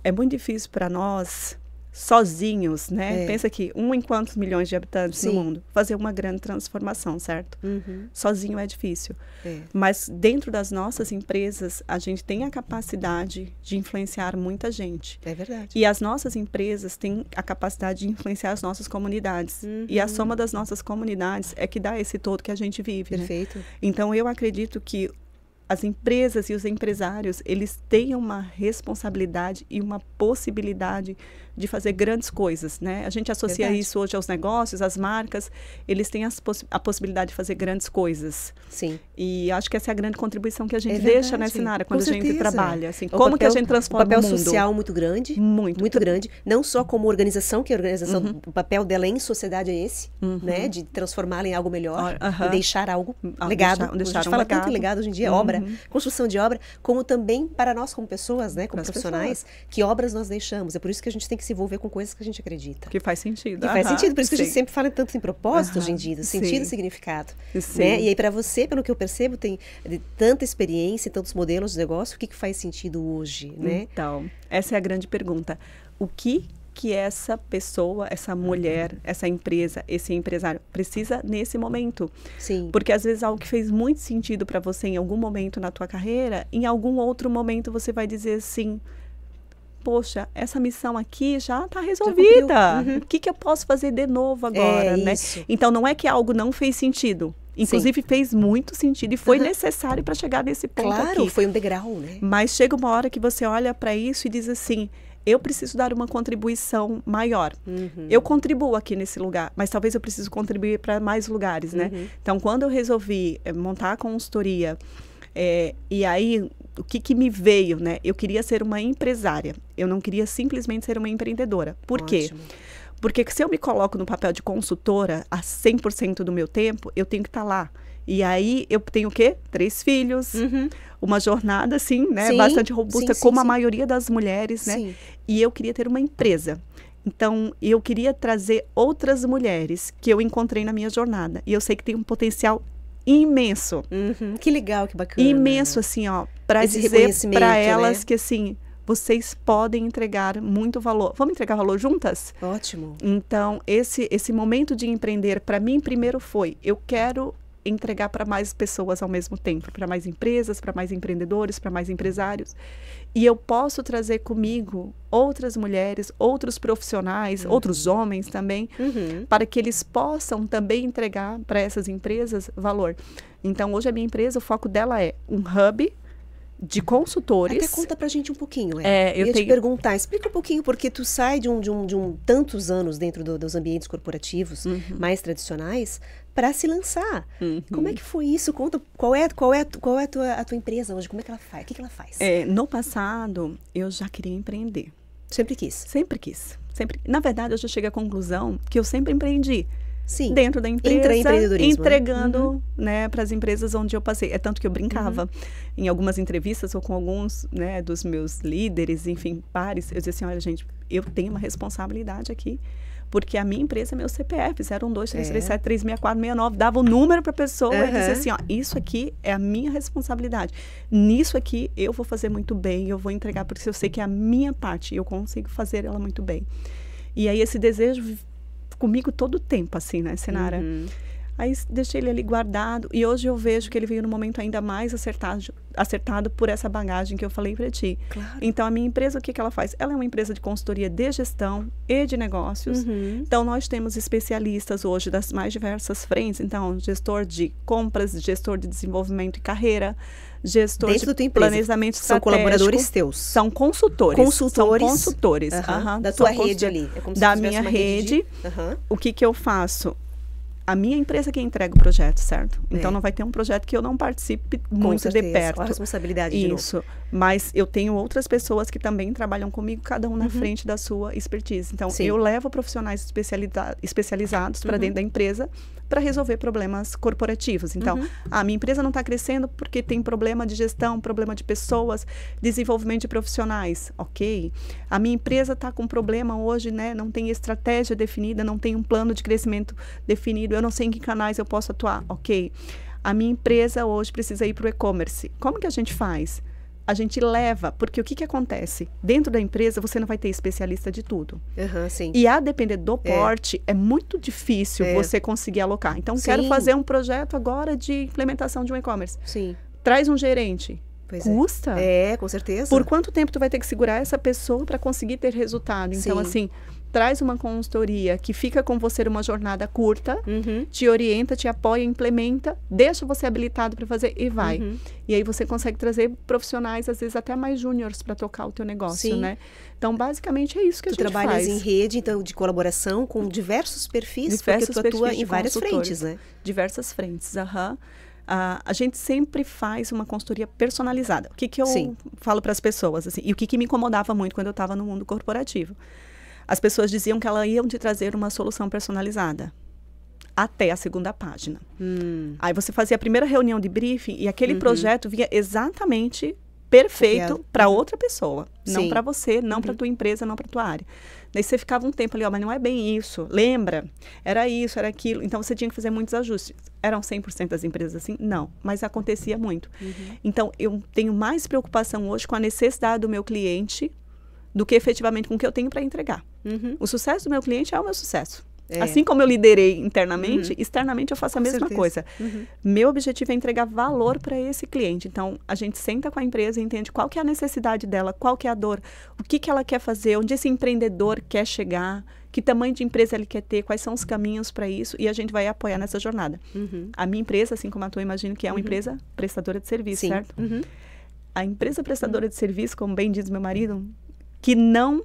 É muito difícil para nós sozinhos, né? É. Pensa que um em quantos milhões de habitantes Sim. no mundo fazer uma grande transformação, certo? Uhum. Sozinho é difícil. É. Mas dentro das nossas empresas, a gente tem a capacidade de influenciar muita gente. É verdade. E as nossas empresas têm a capacidade de influenciar as nossas comunidades. Uhum. E a uhum. soma das nossas comunidades é que dá esse todo que a gente vive. Né? Perfeito. Né? Então eu acredito que as empresas e os empresários, eles têm uma responsabilidade e uma possibilidade de fazer grandes coisas, né? A gente associa Verdade. isso hoje aos negócios, às marcas, eles têm poss a possibilidade de fazer grandes coisas. Sim. E acho que essa é a grande contribuição que a gente é deixa nessa né, área quando com a gente trabalha, assim, o é como papel, que a gente transforma o papel o mundo. social muito grande, muito, muito grande, não só como organização, que a organização, uhum. o papel dela em sociedade é esse, uhum. né, de transformá-la em algo melhor uhum. Ah, e deixar algo ah, legado. Deixar, deixar a gente um fala legado. tanto em legado hoje em dia, obra, uhum. construção de obra, como também para nós como pessoas, né, como profissionais, pessoas. que obras nós deixamos. É por isso que a gente tem que se envolver com coisas que a gente acredita. Que faz sentido. Que faz sentido. Por isso sim. que a gente sempre fala tanto em propósito Aham. hoje em dia, sentido e significado. Né? E aí, para você, pelo que eu percebo, tem eh, tanta experiência, tantos modelos de negócio, o que, que faz sentido hoje? Né? Então, essa é a grande pergunta. O que que essa pessoa, essa mulher, uhum. essa empresa, esse empresário precisa nesse momento. Sim. Porque às vezes algo que fez muito sentido para você em algum momento na tua carreira, em algum outro momento você vai dizer assim, poxa, essa missão aqui já está resolvida. Já uhum. O que, que eu posso fazer de novo agora, é né? Isso. Então não é que algo não fez sentido. Inclusive Sim. fez muito sentido e foi uhum. necessário para chegar nesse ponto claro, aqui. foi um degrau, né? Mas chega uma hora que você olha para isso e diz assim: eu preciso dar uma contribuição maior. Uhum. Eu contribuo aqui nesse lugar, mas talvez eu preciso contribuir para mais lugares, né? Uhum. Então, quando eu resolvi eh, montar a consultoria, é, e aí o que, que me veio, né? Eu queria ser uma empresária. Eu não queria simplesmente ser uma empreendedora. Por Ótimo. quê? Porque se eu me coloco no papel de consultora a 100% do meu tempo, eu tenho que estar tá lá. E aí eu tenho o quê? Três filhos, uhum. uma jornada, assim, né? Sim, Bastante robusta, sim, sim, como a maioria das mulheres, né? E eu queria ter uma empresa. Então, eu queria trazer outras mulheres que eu encontrei na minha jornada. E eu sei que tem um potencial imenso. Uhum, que legal, que bacana. Imenso, assim, ó, para dizer para né? elas né? que, assim, vocês podem entregar muito valor. Vamos entregar valor juntas? Ótimo. Então, esse, esse momento de empreender, para mim, primeiro foi: eu quero entregar para mais pessoas ao mesmo tempo, para mais empresas, para mais empreendedores, para mais empresários. E eu posso trazer comigo outras mulheres, outros profissionais, uhum. outros homens também, uhum. para que eles possam também entregar para essas empresas valor. Então, hoje a minha empresa, o foco dela é um hub de consultores. Até conta pra gente um pouquinho, é. é eu ia tenho... te perguntar, explica um pouquinho, porque tu sai de um, de um, de um tantos anos dentro do, dos ambientes corporativos uhum. mais tradicionais para se lançar. Uhum. Como é que foi isso? Conta qual é, qual é, qual é a, tua, a tua empresa hoje? Como é que ela faz? O que, que ela faz? É, no passado, eu já queria empreender. Sempre quis? Sempre quis. Sempre. Na verdade, eu já cheguei à conclusão que eu sempre empreendi. Sim. Dentro da empresa, né? entregando uhum. né, para as empresas onde eu passei. É tanto que eu brincava uhum. em algumas entrevistas ou com alguns né, dos meus líderes, enfim, pares. Eu dizia assim: olha, gente, eu tenho uma responsabilidade aqui porque a minha empresa é meu CPF, 01233736469, é. dava o número para a pessoa uhum. e dizia assim, ó, isso aqui é a minha responsabilidade. Nisso aqui eu vou fazer muito bem, eu vou entregar porque eu sei que é a minha parte, eu consigo fazer ela muito bem. E aí esse desejo comigo todo o tempo, assim, né, Senara Uhum. Aí deixei ele ali guardado e hoje eu vejo que ele veio no momento ainda mais acertado, acertado por essa bagagem que eu falei para ti. Claro. Então a minha empresa o que, que ela faz? Ela é uma empresa de consultoria de gestão e de negócios. Uhum. Então nós temos especialistas hoje das mais diversas frentes. Então gestor de compras, gestor de desenvolvimento e carreira, gestor Dentro de planejamento são colaboradores teus. São consultores. Consultores. São consultores. Uhum. Uhum. Da tua rede ali. É da minha rede. rede. O que que eu faço? a minha empresa que entrega o projeto, certo? É. Então não vai ter um projeto que eu não participe com muito certeza, de perto. A responsabilidade Isso. Mas eu tenho outras pessoas que também trabalham comigo, cada um uhum. na frente da sua expertise. Então Sim. eu levo profissionais especializados uhum. para dentro da empresa para resolver problemas corporativos. Então, uhum. a minha empresa não está crescendo porque tem problema de gestão, problema de pessoas, desenvolvimento de profissionais, ok? A minha empresa está com problema hoje, né? Não tem estratégia definida, não tem um plano de crescimento definido, eu não sei em que canais eu posso atuar, ok? A minha empresa hoje precisa ir para o e-commerce. Como que a gente faz? a gente leva, porque o que, que acontece? Dentro da empresa, você não vai ter especialista de tudo. Uhum, e a depender do é. porte, é, é muito difícil é. você conseguir alocar. Então, sim. quero fazer um projeto agora de implementação de um e-commerce. Sim. Traz um gerente. Pois é. Custa? É. é. com certeza. Por quanto tempo tu vai ter que segurar essa pessoa para conseguir ter resultado? Então, sim. assim, traz uma consultoria que fica com você uma jornada curta, uhum. te orienta, te apoia, implementa, deixa você habilitado para fazer e vai. Uhum. E aí você consegue trazer profissionais, às vezes até mais júniores, para tocar o teu negócio, Sim. né? Então, basicamente é isso que tu a gente trabalhas faz. em rede, então, de colaboração com diversos perfis, diversos porque tu atua em várias frentes, né? Diversas frentes, aham. Uhum. Uh, a gente sempre faz uma consultoria personalizada. O que, que eu Sim. falo para as pessoas, assim, e o que, que me incomodava muito quando eu estava no mundo corporativo? As pessoas diziam que elas iam te trazer uma solução personalizada. Até a segunda página. Hum. Aí você fazia a primeira reunião de briefing e aquele uhum. projeto vinha exatamente perfeito para outra pessoa, Sim. não para você, não uhum. para tua empresa, não para tua área. Daí você ficava um tempo ali, ó, mas não é bem isso. Lembra? Era isso, era aquilo. Então você tinha que fazer muitos ajustes. Eram 100% das empresas assim? Não, mas acontecia muito. Uhum. Então eu tenho mais preocupação hoje com a necessidade do meu cliente do que efetivamente com o que eu tenho para entregar. Uhum. O sucesso do meu cliente é o meu sucesso. É. Assim como eu liderei internamente, uhum. externamente eu faço com a mesma certeza. coisa. Uhum. Meu objetivo é entregar valor para esse cliente. Então, a gente senta com a empresa e entende qual que é a necessidade dela, qual que é a dor, o que, que ela quer fazer, onde esse empreendedor quer chegar, que tamanho de empresa ele quer ter, quais são os caminhos para isso, e a gente vai apoiar nessa jornada. Uhum. A minha empresa, assim como a tua, imagino que é uma uhum. empresa prestadora de serviço, Sim. certo? Uhum. A empresa prestadora de serviço, como bem diz meu marido, que não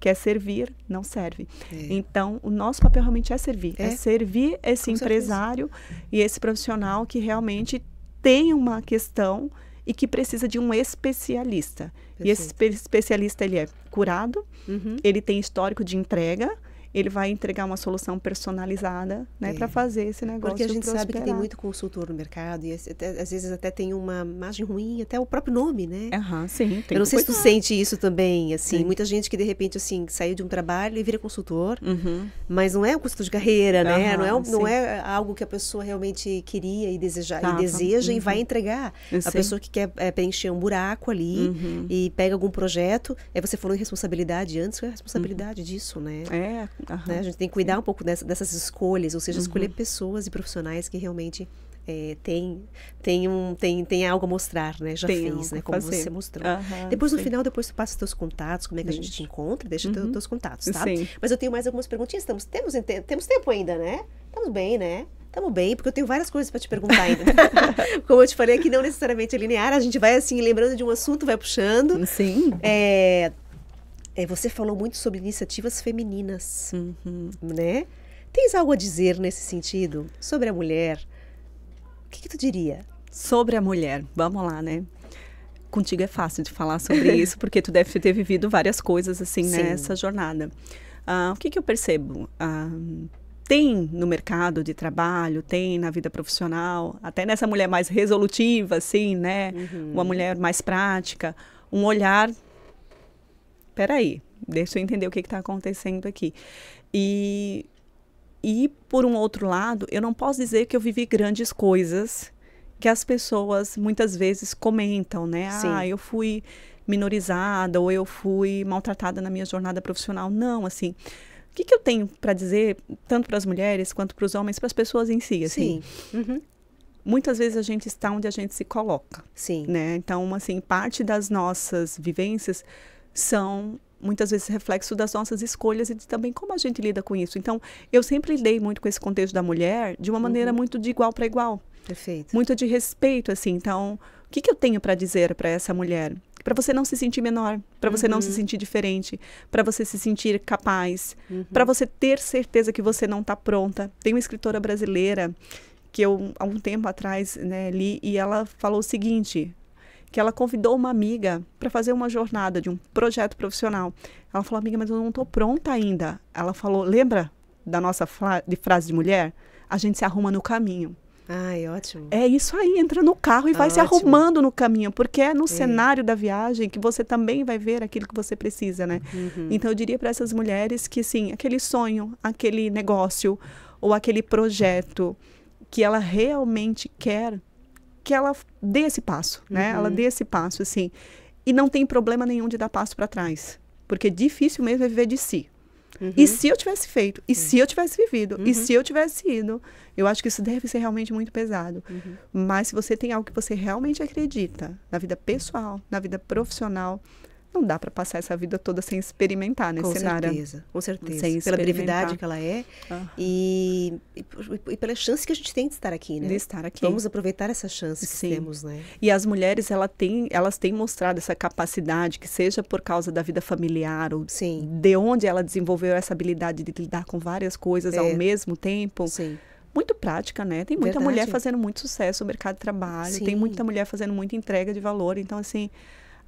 quer servir, não serve. É. Então, o nosso papel realmente é servir. É, é servir esse Com empresário certeza. e esse profissional que realmente tem uma questão e que precisa de um especialista. Perfeito. E esse especialista, ele é curado, uhum. ele tem histórico de entrega, ele vai entregar uma solução personalizada né, é. para fazer esse negócio. Porque a gente prosperar. sabe que tem muito consultor no mercado e até, às vezes até tem uma imagem ruim, até o próprio nome, né? Uhum, sim, Eu não sei se tu sente isso também, assim, sim. muita gente que de repente assim saiu de um trabalho e vira consultor, uhum. mas não é um custo de carreira, né? Uhum, não, é, não é algo que a pessoa realmente queria e deseja, tá, e, tá. deseja e uhum. vai entregar. a pessoa que quer é, preencher um buraco ali uhum. e pega algum projeto, é você falou em responsabilidade antes, é a responsabilidade uhum. disso, né? É, Uhum. Né? A gente tem que cuidar um pouco dessa, dessas escolhas, ou seja, uhum. escolher pessoas e profissionais que realmente é, tem, tem, um, tem, tem algo a mostrar, né? Já tem fez, né? Como fazer. você mostrou. Uhum, depois, no sim. final, depois tu passa os teus contatos, como é que a gente te encontra, deixa os uhum. teus contatos, tá? Sim. Mas eu tenho mais algumas perguntinhas. Estamos, temos, temos tempo ainda, né? Estamos bem, né? Estamos bem, porque eu tenho várias coisas para te perguntar ainda. Como eu te falei, aqui não necessariamente é linear, a gente vai assim, lembrando de um assunto, vai puxando. Sim. É, é, você falou muito sobre iniciativas femininas, uhum. né? Tens algo a dizer nesse sentido sobre a mulher? O que, que, tu diria? Sobre a mulher, vamos lá, né? Contigo é fácil de falar sobre isso, porque tu deve ter vivido várias coisas assim né, Sim. nessa jornada. Uh, o que, que, eu percebo? Uh, tem no mercado de trabalho, tem na vida profissional, até nessa mulher mais resolutiva, assim, né? Uhum. Uma mulher mais prática, um olhar peraí, deixa eu entender o que está acontecendo aqui. E, e, por um outro lado, eu não posso dizer que eu vivi grandes coisas que as pessoas muitas vezes comentam, né? Ah, Sim. Ah, eu fui minorizada ou eu fui maltratada na minha jornada profissional. Não, assim. O que, que eu tenho para dizer, tanto para as mulheres quanto para os homens, para as pessoas em si? Assim, Sim. Uhum muitas vezes a gente está onde a gente se coloca. Sim. Né? Então, assim, parte das nossas vivências são muitas vezes reflexo das nossas escolhas e de também como a gente lida com isso. Então, eu sempre lidei muito com esse contexto da mulher de uma maneira uhum. muito de igual para igual. Perfeito. Muito de respeito, assim. Então, o que, que eu tenho para dizer para essa mulher? Para você não se sentir menor, para você uhum. não se uhum. sentir diferente, para você se sentir capaz, uhum. para você ter certeza que você não está pronta. Tem uma escritora brasileira que eu, há um tempo atrás, né, li, e ela falou o seguinte: que ela convidou uma amiga para fazer uma jornada de um projeto profissional. Ela falou, amiga, mas eu não estou pronta ainda. Ela falou, lembra da nossa fra de frase de mulher? A gente se arruma no caminho. Ai, ótimo. É isso aí, entra no carro e vai se arrumando no caminho, porque é no é. cenário da viagem que você também vai ver aquilo que você precisa, né? Uhum. Então eu diria para essas mulheres que sim, aquele sonho, aquele negócio ou aquele projeto que ela realmente quer, que ela dê esse passo, né? Uhum. Ela dê esse passo, assim. E não tem problema nenhum de dar passo para trás. Porque difícil mesmo é viver de si. Uhum. E se eu tivesse feito? E uhum. se eu tivesse vivido? E uhum. se eu tivesse ido? Eu acho que isso deve ser realmente muito pesado. Uhum. Mas se você tem algo que você realmente acredita, na vida pessoal, na vida profissional, não dá para passar essa vida toda sem experimentar, né, Com Senara? certeza, com certeza. Sem pela brevidade que ela é e, e, e, pela chance que a gente tem de estar aqui, né? De estar aqui. Vamos aproveitar essa chance que Sim. temos, né? E as mulheres, ela tem, elas têm mostrado essa capacidade, que seja por causa da vida familiar ou Sim. de onde ela desenvolveu essa habilidade de lidar com várias coisas é. ao mesmo tempo. Sim muito prática, né? Tem muita Verdade. mulher fazendo muito sucesso no mercado de trabalho, Sim. tem muita mulher fazendo muita entrega de valor. Então, assim,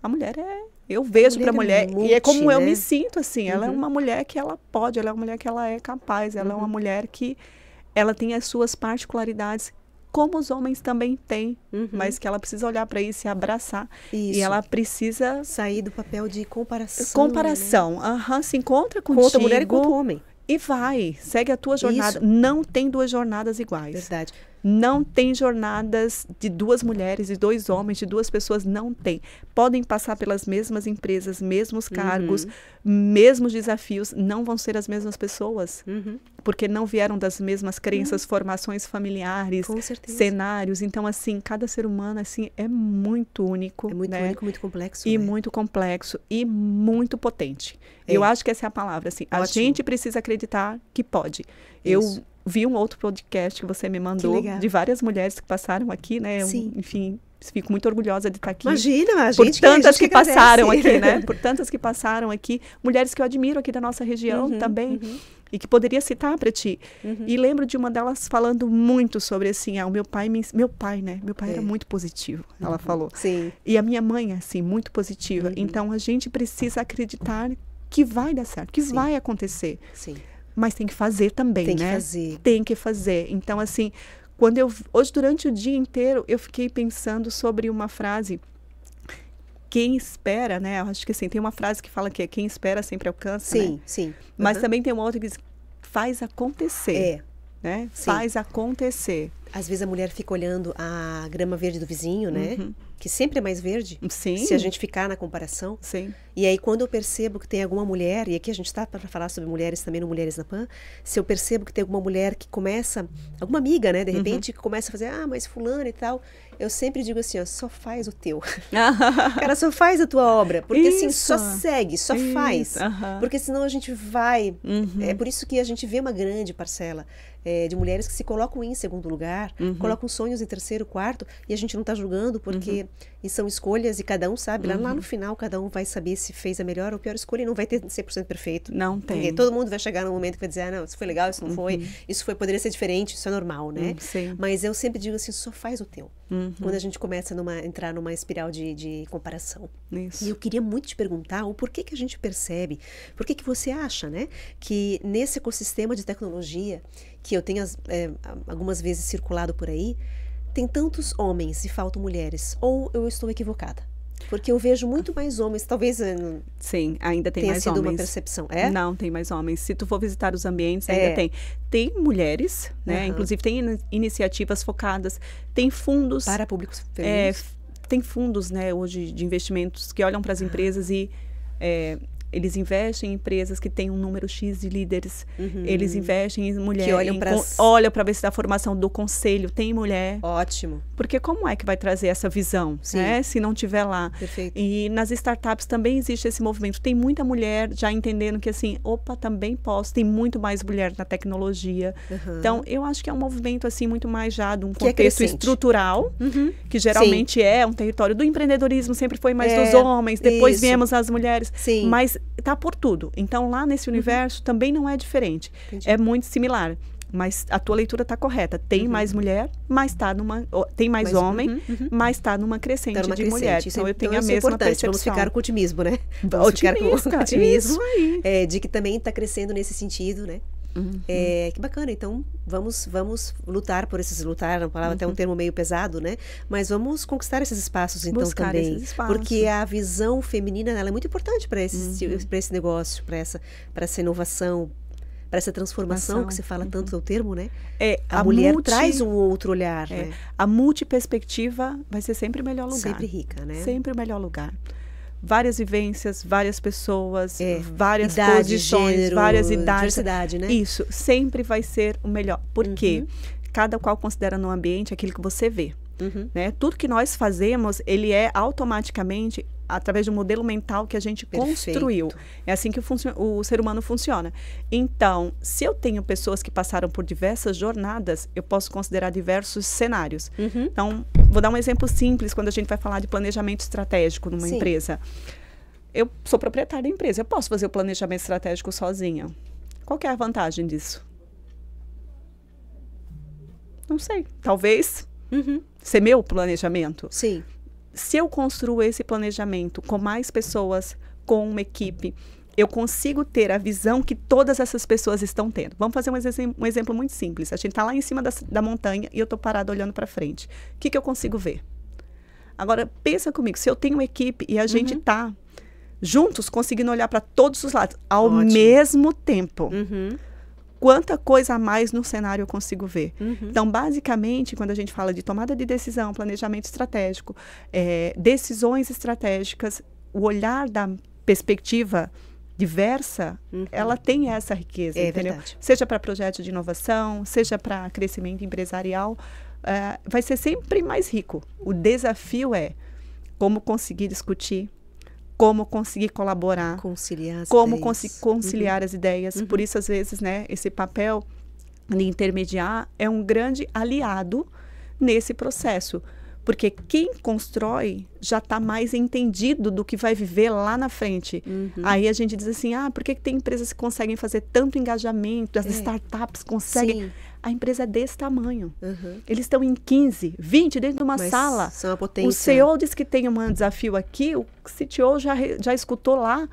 a mulher é. Eu vejo para a mulher, pra mulher é multi, e é como né? eu me sinto assim. Ela é uhum. uma mulher que ela pode, ela é uma mulher que ela é capaz, ela uhum. é uma uhum. mulher que ela tem as suas particularidades como os homens também têm, uhum. mas que ela precisa olhar para isso e abraçar. Isso. E ela precisa sair do papel de comparação. Né? Comparação. Né? Uhum, se encontra contigo. Com outra mulher e com outro homem. E vai, segue a tua jornada. Isso. Não tem duas jornadas iguais. Verdade. Não tem jornadas de duas mulheres, de dois homens, de duas pessoas, não tem. Podem passar pelas mesmas empresas, mesmos uhum. cargos, uhum. mesmos desafios, não vão ser as mesmas pessoas, uhum. porque não vieram das mesmas crenças, uhum. formações familiares, cenários. Então, assim, cada ser humano assim é muito único. É muito né? único, muito complexo. E né? muito complexo e muito potente. É. Eu acho que essa é a palavra. Assim, a gente precisa acreditar que pode. Isso. Eu vi um outro podcast que você me mandou de várias mulheres que passaram aqui, né? Sim. enfim, fico muito orgulhosa de estar aqui. Imagina, a gente, por tantas que, gente que passaram aqui, né? Por tantas que passaram aqui, mulheres que eu admiro aqui da nossa região uhum, também. Uhum. E que poderia citar para ti. Uhum. E lembro de uma delas falando muito sobre assim, ah, o meu pai, me, meu pai, né? Meu pai é. era muito positivo, ela uhum. falou. Sim. E a minha mãe, assim, muito positiva. Uhum. Então a gente precisa acreditar que vai dar certo, que Sim. vai acontecer. Sim. Mas tem que fazer também, tem né? Tem que fazer. Tem que fazer. Então, assim, quando eu. Hoje, durante o dia inteiro, eu fiquei pensando sobre uma frase. Quem espera, né? Eu acho que assim, tem uma frase que fala que é quem espera sempre alcança. Sim, né? sim. Uhum. Mas também tem uma outra que diz faz acontecer. É. Né? Faz acontecer. Às vezes a mulher fica olhando a grama verde do vizinho, né? Uhum que sempre é mais verde. Sim. Se a gente ficar na comparação. Sim. E aí, quando eu percebo que tem alguma mulher, e aqui a gente está para falar sobre mulheres também no Mulheres na Pan, se eu percebo que tem alguma mulher que começa, alguma amiga, né, de uhum. repente, uhum. que começa a fazer, ah, mas fulano e tal, eu sempre digo assim, ó, só faz o teu. Cara, só faz a tua obra. Porque assim, isso. assim, só segue, só isso. faz. Uhum. Porque senão a gente vai. É uhum. É por isso que a gente vê uma grande parcela é, de mulheres que se colocam em segundo lugar, uhum. colocam sonhos em terceiro, quarto, e a gente não está julgando porque uhum. E são escolhas e cada um sabe. Uhum. Lá, no uhum. final, cada um vai saber se fez a melhor ou pior escolha e não vai ter 100% perfeito. Não tem. Porque todo mundo vai chegar num momento que vai dizer, ah, não, isso foi legal, isso não uhum. foi, isso foi, poderia ser diferente, isso é normal, né? Uhum, sim. Mas eu sempre digo assim, só faz o teu. Uhum. Quando a gente começa a entrar numa espiral de, de comparação. Isso. E eu queria muito te perguntar o porquê que a gente percebe, por que você acha, né, que nesse ecossistema de tecnologia, que eu tenho é, algumas vezes circulado por aí, tem tantos homens e faltam mulheres, ou eu estou equivocada? Porque eu vejo muito mais homens, talvez. Eh, Sim, ainda tem mais homens. Tenha sido uma percepção, é? Não, tem mais homens. Se tu for visitar os ambientes, ainda é. tem. Tem mulheres, né? Uhum. Inclusive tem in iniciativas focadas, tem fundos. Para públicos é, femininos. É, tem fundos, né, hoje de investimentos que olham para as ah. empresas e é, eles investem em empresas que têm um número X de líderes. Uhum. Eles investem em mulheres. Que olham para olham para ver se da formação do conselho tem mulher. Ótimo. Porque como é que vai trazer essa visão, Sim. né? Se não tiver lá. Perfeito. E nas startups também existe esse movimento. Tem muita mulher já entendendo que assim, opa, também posso. Tem muito mais mulher na tecnologia. Uhum. Então eu acho que é um movimento assim muito mais já de um que é contexto é estrutural, uhum. que geralmente Sim. é um território do empreendedorismo sempre foi mais é, dos homens. Depois isso. viemos as mulheres. Sim. Mas está por tudo. Então, lá nesse uhum. universo uhum. também não é diferente. Entendi. É muito similar. Mas a tua leitura está correta. Tem uhum. mais mulher, mas tá numa. Tem mais, mais homem, uhum, uhum. mas está numa tá crescente tá numa de crescente. mulher. Então é eu tenho então a é mesma é importante. percepção. Vamos ficar com otimismo, né? Vamos ficar com otimismo. É, é, de que também está crescendo nesse sentido, né? Uhum. É, que bacana. Então, vamos vamos lutar por esses lutar, é uma palavra uhum. até um uhum. termo meio pesado, né? Mas vamos conquistar esses espaços então Buscar também, espaços. porque a visão feminina ela é muito importante para esse uhum. para esse negócio, para essa para essa inovação, para essa transformação Ação. que se fala tanto do termo, né? É, a, a mulher multi, traz um outro olhar, é, né? A multiperspectiva vai ser sempre o melhor lugar. Sempre rica, né? Sempre o melhor lugar várias vivências, várias pessoas, é. várias idade, posições, gênero, várias idades. né? Isso sempre vai ser o melhor. Porque uhum. cada qual considera no ambiente aquilo que você vê. Uhum. Né? Tudo que nós fazemos, ele é automaticamente através do modelo mental que a gente Perfeito. construiu. É assim que o, o ser humano funciona. Então, se eu tenho pessoas que passaram por diversas jornadas, eu posso considerar diversos cenários. Uhum. Então, vou dar um exemplo simples quando a gente vai falar de planejamento estratégico numa Sim. empresa. Eu sou proprietária da empresa, eu posso fazer o planejamento estratégico sozinha. Qual é a vantagem disso? Não sei. Talvez uhum. ser meu planejamento. Sim se eu construo esse planejamento com mais pessoas, com uma equipe, eu consigo ter a visão que todas essas pessoas estão tendo. Vamos fazer um, ex um exemplo muito simples. A gente está lá em cima da, da montanha e eu estou parado olhando para frente. O que, que eu consigo ver? Agora, pensa comigo, se eu tenho uma equipe e a gente está uhum. Tá juntos conseguindo olhar para todos os lados ao Ótimo. mesmo tempo. Uhum quanta coisa a mais no cenário eu consigo ver. Uhum. Então, basicamente, quando a gente fala de tomada de decisão, planejamento estratégico, é, decisões estratégicas, o olhar da perspectiva diversa, uhum. ela tem essa riqueza, é entendeu? Verdade. Seja para projeto de inovação, seja para crescimento empresarial, é, vai ser sempre mais rico. O desafio é como conseguir discutir como conseguir colaborar, conciliar as como ideias. conciliar uhum. as ideias. Uhum. Por isso, às vezes, né, esse papel de intermediar é um grande aliado nesse processo. Porque quem constrói já está mais entendido do que vai viver lá na frente. Uhum. Aí a gente diz assim: ah, por que, que tem empresas que conseguem fazer tanto engajamento, as é. startups conseguem. Sim a empresa é desse tamanho. Uhum. Eles estão em 15, 20 dentro de uma Mas sala. São a potência. O CEO diz que tem um desafio aqui, o CTO já, já escutou lá.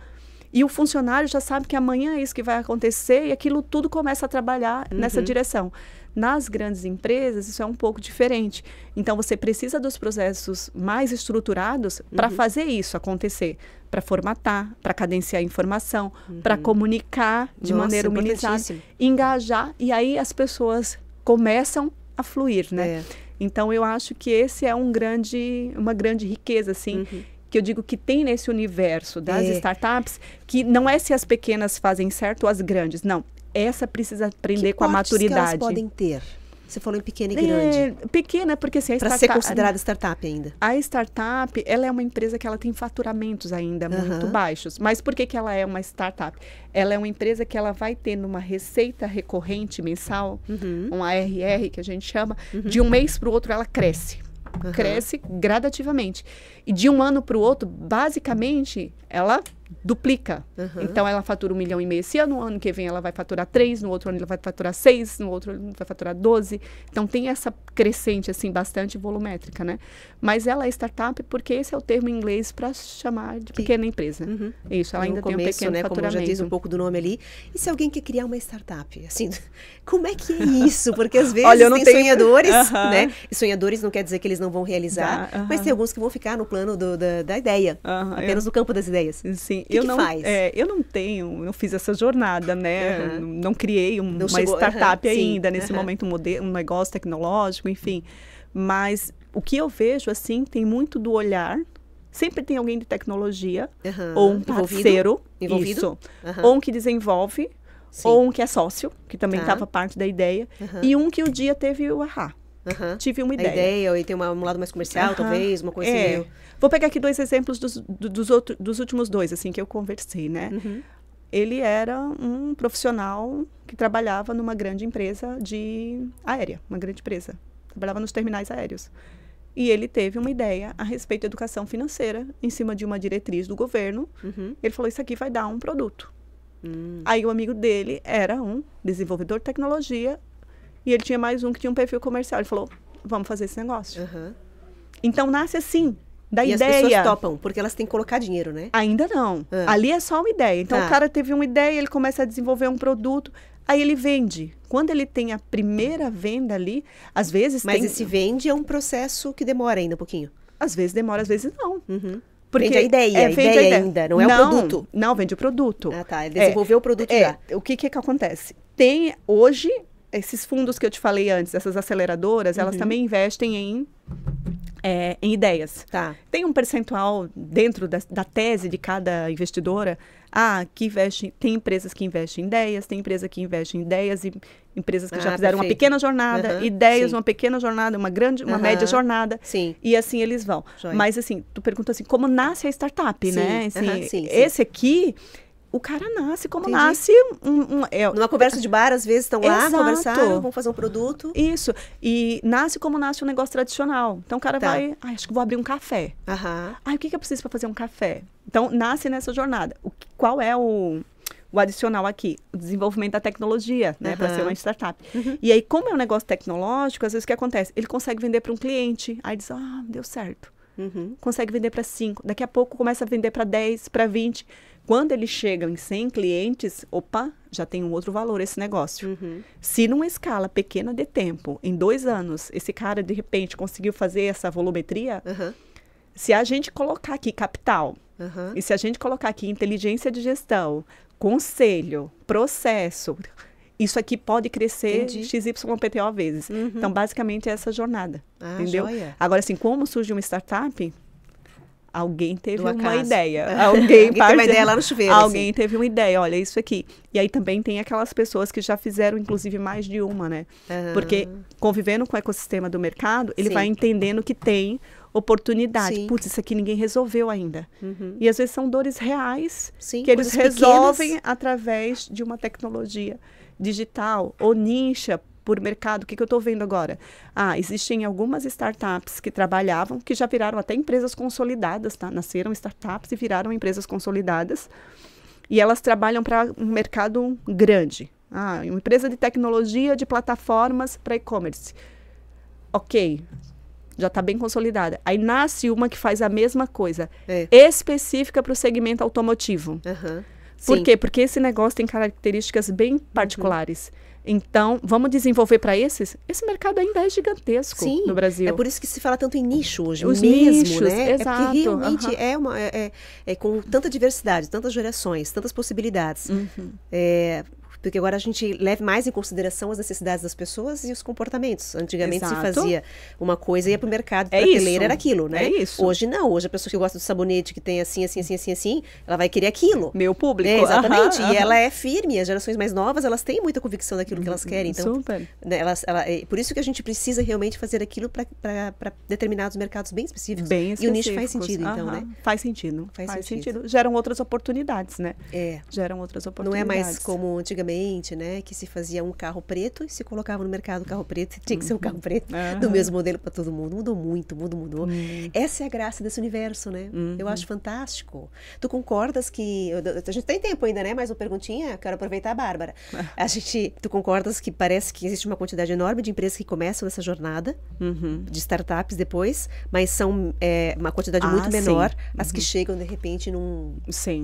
E o funcionário já sabe que amanhã é isso que vai acontecer e aquilo tudo começa a trabalhar uhum. nessa direção. Nas grandes empresas, isso é um pouco diferente. Então, você precisa dos processos mais estruturados uhum. para fazer isso acontecer para formatar, para cadenciar informação, uhum. para comunicar de Nossa, maneira humanizada, engajar e aí as pessoas começam a fluir, né? É. Então eu acho que esse é um grande, uma grande riqueza assim. Uhum que eu digo que tem nesse universo das é. startups, que não é se as pequenas fazem certo ou as grandes, não. Essa precisa aprender que com a maturidade. Que elas podem ter? Você falou em pequena e é, grande. Pequena, porque assim, a startup... Para ser considerada startup ainda. A startup, ela é uma empresa que ela tem faturamentos ainda uhum. muito baixos. Mas por que, que ela é uma startup? Ela é uma empresa que ela vai tendo uma receita recorrente mensal, uhum. um ARR que a gente chama, uhum. de um mês para o outro ela cresce. Cresce gradativamente. E de um ano para o outro, basicamente, ela duplica. Uhum. Então ela fatura um milhão e meio esse ano, ano que vem ela vai faturar três, no outro ano ela vai faturar seis, no outro ano vai faturar doze. Então tem essa crescente assim bastante volumétrica, né? Mas ela é startup porque esse é o termo em inglês para chamar de pequena que... empresa. Uhum. Isso, ela no ainda começo, tem um pequeno né, faturamento. Como já diz um pouco do nome ali. E se alguém quer criar uma startup, assim, como é que é isso? Porque às vezes Olha, tem tenho... sonhadores, uhum. né? E sonhadores não quer dizer que eles não vão realizar, mas tem alguns que vão ficar no plano do, da, da, ideia, apenas no campo das ideias. Sim assim, que eu que não, faz? É, eu não tenho, eu fiz essa jornada, né? Uhum. Não, criei um, não uma chegou, startup uhum, ainda sim, nesse uhum. momento um, modelo, um negócio tecnológico, enfim. Mas o que eu vejo assim tem muito do olhar. Sempre tem alguém de tecnologia ou um parceiro, envolvido, isso, ou um que desenvolve, Sim. ou um que é sócio, que também estava tá. parte da ideia, uhum. e um que o dia teve o ahá. Uhum. Tive uma ideia. ideia, e tem uma, um lado mais comercial, uhum. talvez, uma coisa é. meio... Vou pegar aqui dois exemplos dos, dos, outro, dos últimos dois, assim, que eu conversei, né? Uhum. Ele era um profissional que trabalhava numa grande empresa de aérea, uma grande empresa. Trabalhava nos terminais aéreos. E ele teve uma ideia a respeito da educação financeira, em cima de uma diretriz do governo. Uhum. Ele falou, isso aqui vai dar um produto. Hum. Aí o amigo dele era um desenvolvedor de tecnologia e ele tinha mais um que tinha um perfil comercial. Ele falou: vamos fazer esse negócio. Uhum. Então nasce assim. Da e ideia. as pessoas topam, porque elas têm que colocar dinheiro, né? Ainda não. Ah. Ali é só uma ideia. Então tá. o cara teve uma ideia, ele começa a desenvolver um produto, aí ele vende. Quando ele tem a primeira venda ali, às vezes. Mas tem... esse vende é um processo que demora ainda um pouquinho. Às vezes demora, às vezes não. Uhum. Porque vende a ideia, é, vende ideia, a ideia ainda, não é não, o produto. Não, vende o produto. Ah, tá. Ele desenvolveu é, o produto é, já. É, o que que, acontece? Tem hoje esses fundos que eu te falei antes, essas aceleradoras, uhum. elas também investem em é, em ideias. Tá. Tem um percentual dentro da, da, tese de cada investidora. Ah, que investe, tem empresas que investem em ideias, tem empresa que investe em ideias e empresas que ah, já fizeram perfeito. uma pequena jornada, ideias, sim. uma pequena jornada, uma grande, uma média jornada. Sim. E assim eles vão. Joia. Mas assim, tu pergunta assim, como nasce a startup, sim, né? Assim, sim, esse aqui o cara nasce como Entendi. nasce. Um, um, é, Numa conversa de bar, às vezes estão lá, conversando vão fazer um produto. Isso. E nasce como nasce um negócio tradicional. Então o cara tá. vai, ah, acho que vou abrir um café. Aham. Ah, o que, que eu preciso para fazer um café? Então nasce nessa jornada. O, qual é o, o adicional aqui, o desenvolvimento da tecnologia, né, uhum. para ser uma startup. Uhum. E aí, como é um negócio tecnológico, às vezes o que acontece? Ele consegue vender para um cliente, aí diz, ah, deu certo. Uhum. Consegue vender para 5, daqui a pouco começa a vender para 10, para 20. Quando ele chega em 100 clientes, opa, já tem um outro valor esse negócio. Uhum. Se numa escala pequena de tempo, em dois anos, esse cara de repente conseguiu fazer essa volumetria, uhum. se a gente colocar aqui capital, uhum. e se a gente colocar aqui inteligência de gestão, conselho, processo, isso aqui pode crescer Entendi. XYPTO vezes. Uhum. Então, basicamente, é essa jornada. Ah, entendeu? Joia. Agora, assim, como surge uma startup? Alguém teve uma ideia. Alguém, alguém parte... teve uma ideia lá no chuveiro. Assim. Alguém assim. teve uma ideia, olha, isso aqui. E aí também tem aquelas pessoas que já fizeram, inclusive, mais de uma, né? Uhum. Porque convivendo com o ecossistema do mercado, ele Sim. vai entendendo que tem oportunidade. Putz, isso aqui ninguém resolveu ainda. Uhum. E às vezes são dores reais Sim, que eles resolvem pequenas. através de uma tecnologia digital ou nicha por mercado, o que, que eu estou vendo agora? Ah, existem algumas startups que trabalhavam, que já viraram até empresas consolidadas, tá? Nasceram startups e viraram empresas consolidadas. E elas trabalham para um mercado grande. Ah, uma empresa de tecnologia de plataformas para e-commerce. Ok, já está bem consolidada. Aí nasce uma que faz a mesma coisa, é. específica para o segmento automotivo. Uhum. Por Sim. quê? Porque esse negócio tem características bem particulares. Uhum. Então, vamos desenvolver para esses? Esse mercado ainda é gigantesco Sim, no Brasil. É por isso que se fala tanto em nicho hoje, Os mesmo, né? nichos, né? Exato, é porque realmente uhum. é, uma, é, é, é, com tanta diversidade, tantas gerações, tantas possibilidades. Uhum. É, porque agora a gente leva mais em consideração as necessidades das pessoas e os comportamentos. Antigamente Exato. se fazia uma coisa e ia pro mercado, é prateleira era aquilo, né? É isso. Hoje não, hoje a pessoa que gosta do sabonete, que tem assim, assim, assim, assim, assim, ela vai querer aquilo. Meu público. É, exatamente, e ela é firme, as gerações mais novas, elas têm muita convicção daquilo que elas uhum, querem. Então, Super. Né, elas, ela, é, por isso que a gente precisa realmente fazer aquilo para determinados mercados bem específicos. Bem específicos. E o nicho faz sentido, então, né? Faz sentido. Faz, faz sentido. sentido. Geram outras oportunidades, né? É. Geram outras oportunidades. Não é mais como antigamente antigamente, né? Que se fazia um carro preto e se colocava no mercado o carro preto, tinha que ser um uhum. carro preto, uhum. do mesmo modelo para todo mundo. Mudou muito, o mundo mudou. Uhum. Essa é a graça desse universo, né? Uhum. Eu acho fantástico. Tu concordas que. A gente tem tempo ainda, né? Mais uma perguntinha, quero aproveitar a Bárbara. A gente. Tu concordas que parece que existe uma quantidade enorme de empresas que começam essa jornada, uhum. de startups depois, mas são é, uma quantidade ah, muito menor as que uhum. chegam de repente num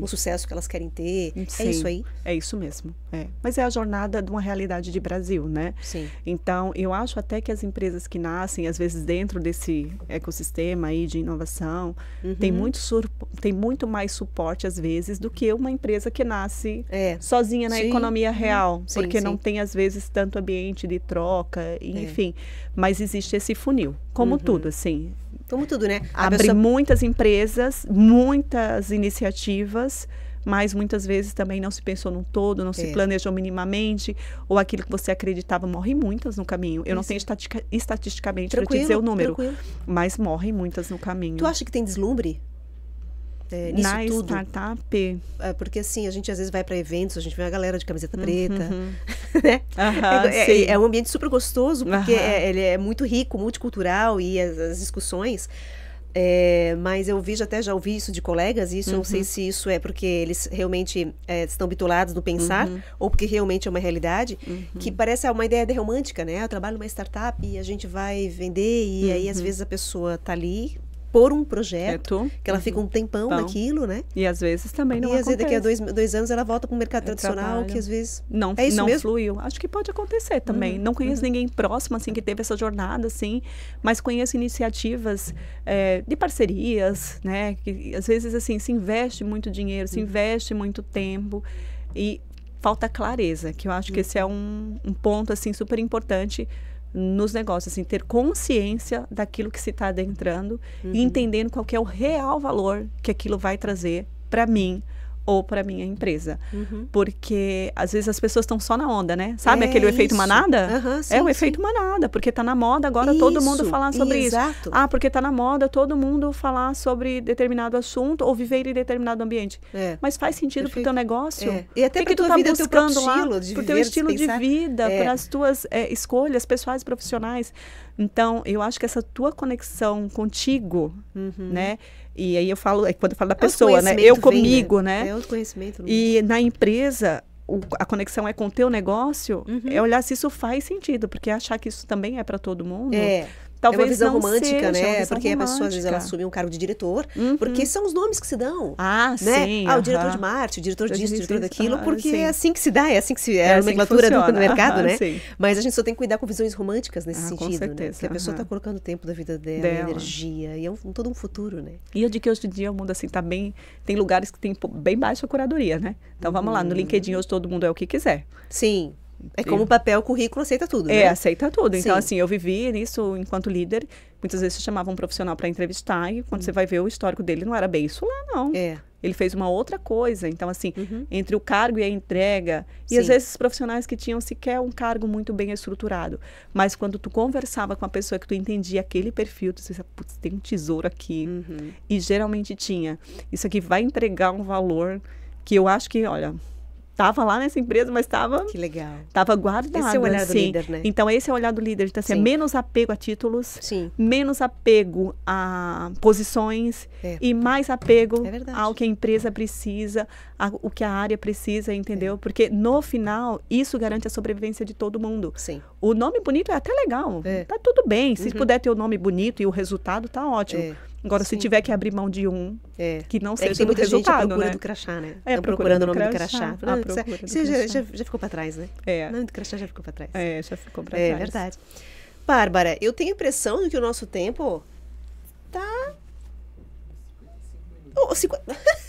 um sucesso que elas querem ter. É sim. É isso aí? É isso mesmo. É. Mas é a jornada de uma realidade de Brasil, né? Sim. Então, eu acho até que as empresas que nascem, às vezes dentro desse ecossistema aí de inovação, uhum. tem, muito tem muito mais suporte, às vezes, do que uma empresa que nasce é. sozinha na sim. economia uhum. real. Sim, porque sim. não tem, às vezes, tanto ambiente de troca, é. enfim. É. Mas existe esse funil, como uhum. tudo, assim. Como tudo, né? A ah, Abre pessoa... muitas empresas, muitas iniciativas, mas muitas vezes também não se pensou num todo, não é. se planejou minimamente, ou aquilo que você acreditava, morre muitas no caminho. Eu Isso. não tenho estatica, estatisticamente para dizer o número, tranquilo. mas morrem muitas no caminho. Tu acha que tem deslumbre? É, nisso Na tudo. startup. É, porque assim, a gente às vezes vai para eventos, a gente vê uma galera de camiseta preta. Uhum. Né? Uhum, é, é, é, um ambiente super gostoso, porque uhum. ele é muito rico, multicultural e as, as discussões. É, mas eu vi, até já ouvi isso de colegas, e isso uhum. eu não sei uhum. se isso é porque eles realmente é, estão bitulados no pensar, uhum. ou porque realmente é uma realidade, uhum. que parece é, uma ideia romântica, né? Ah, eu trabalho numa startup e a gente vai vender, e aí às uhum. vezes a pessoa está ali por um projeto, é que ela fica um tempão então, naquilo, né? E às vezes também não e acontece. E daqui a dois, dois anos ela volta para o mercado tradicional, que às vezes não, é não mesmo? fluiu. Acho que pode acontecer também. Uhum, não conheço uhum. ninguém próximo, assim, que teve essa jornada, assim, mas conheço iniciativas é, de parcerias, né? Que às vezes, assim, se investe muito dinheiro, se uhum. investe muito tempo e falta clareza, que eu acho que uhum. esse é um, um ponto, assim, super importante nos negócios, assim, ter consciência daquilo que se está adentrando uhum. e entendendo qual é o real valor que aquilo vai trazer para mim, ou para minha empresa. Uhum. Porque às vezes as pessoas estão só na onda, né? Sabe é aquele isso. efeito manada? Uhum, sim, é o efeito manada, porque tá na moda agora isso, todo mundo falar sobre exato. isso. Ah, porque tá na moda todo mundo falar sobre determinado assunto ou viver em determinado ambiente. É. Mas faz sentido Perfeito. pro teu negócio? É. E até porque tu tá vida, buscando lá, estilo de pro teu estilo de, vida, é. para as tuas é, escolhas pessoais e profissionais. Então, eu acho que essa tua conexão contigo, uhum. né? E aí eu falo, é quando eu falo da é pessoa, né? Eu né? comigo, né? né? É outro conhecimento. E na empresa, o, a conexão é com o teu negócio, uhum. é olhar se isso faz sentido, porque achar que isso também é para todo mundo. É. Talvez é uma visão romântica, seja, né? Porque romântica. a pessoa, às vezes, ela assume um cargo de diretor, uhum. porque são os nomes que se dão. Ah, né? sim. Ah, o diretor de Marte, o diretor disso, o diretor daquilo, ah, porque sim. é assim que se dá, é assim que se é, é a assim nomenclatura assim do mercado, né? Sim. Mas a gente só tem que cuidar com visões românticas nesse ah, sentido, com certeza. né? Porque a pessoa está colocando o tempo da vida dela, dela. energia, e é um, todo um futuro, né? E eu digo que hoje em dia o mundo, assim, tá bem... Tem lugares que tem bem baixa curadoria, né? Então, vamos lá, no uhum. LinkedIn hoje todo mundo é o que quiser. Sim. É como o papel, o currículo aceita tudo, é, né? É, aceita tudo. Então, Sim. assim, eu vivi nisso enquanto líder. Muitas vezes chamava um profissional para entrevistar e quando hum. você vai ver o histórico dele, não era bem isso lá, não. É. Ele fez uma outra coisa. Então, assim, uhum. entre o cargo e a entrega. E às vezes profissionais que tinham sequer um cargo muito bem estruturado. Mas quando tu conversava com a pessoa que tu entendia aquele perfil, tu dizia, putz, tem um tesouro aqui. Uhum. E geralmente tinha. Isso aqui vai entregar um valor que eu acho que, olha, estava lá nessa empresa, mas estava que legal, estava guardado. Esse é o olhar assim. líder, né? Então esse é o olhar do líder, então assim, é menos apego a títulos, Sim. menos apego a posições é. e mais apego é ao que a empresa precisa, a, o que a área precisa, entendeu? É. Porque no final isso garante a sobrevivência de todo mundo. Sim. O nome bonito é até legal, é. tá tudo bem, se uhum. puder ter o um nome bonito e o resultado tá ótimo. É. Agora, Sim. se tiver que abrir mão de um, é. que não seja é que tem muita gente à procura né? do crachá, né? É, Estão procurando o nome crachá. do crachá. Ah, não, ah, você, do você crachá. Já, já, ficou para trás, né? É. O nome do crachá já ficou para trás. É, já ficou para é, trás. É verdade. Bárbara, eu tenho a impressão de que o nosso tempo tá... Oh, 50...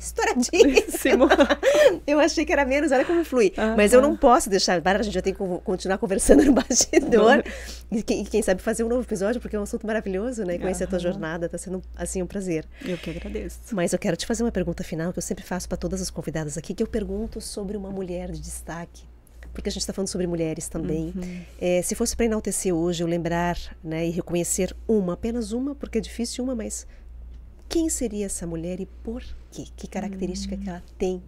estouradíssimo. eu achei que era menos, olha como flui. Mas eu não posso deixar Para a gente já tem que continuar conversando no bastidor. E quem, quem, sabe fazer um novo episódio, porque é um assunto maravilhoso, né? Conhecer a tua jornada, está sendo, assim, um prazer. Eu que agradeço. Mas eu quero te fazer uma pergunta final, que eu sempre faço para todas as convidadas aqui, que eu pergunto sobre uma mulher de destaque porque a gente está falando sobre mulheres também. Uhum. É, se fosse para enaltecer hoje, eu lembrar né, e reconhecer uma, apenas uma, porque é difícil uma, mas quem seria essa mulher e por quê? Que característica hum. que ela tem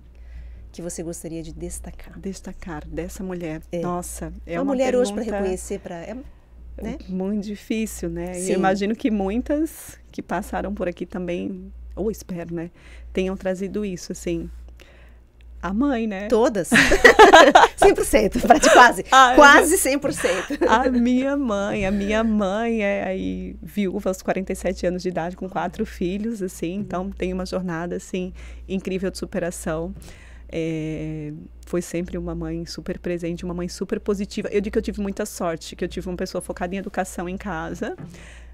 que você gostaria de destacar? Destacar dessa mulher. É. Nossa, é uma, uma mulher pergunta... hoje para reconhecer, para é, né? muito difícil, né? Sim. imagino que muitas que passaram por aqui também, ou espero, né, tenham trazido isso assim. A mãe, né? Todas. 100%, quase. Ah, quase 100%. A minha mãe, a minha mãe é aí viúva aos 47 anos de idade com quatro filhos, assim, uhum. então tem uma jornada assim incrível de superação. É, foi sempre uma mãe super presente, uma mãe super positiva. Eu digo que eu tive muita sorte, que eu tive uma pessoa focada em educação em casa.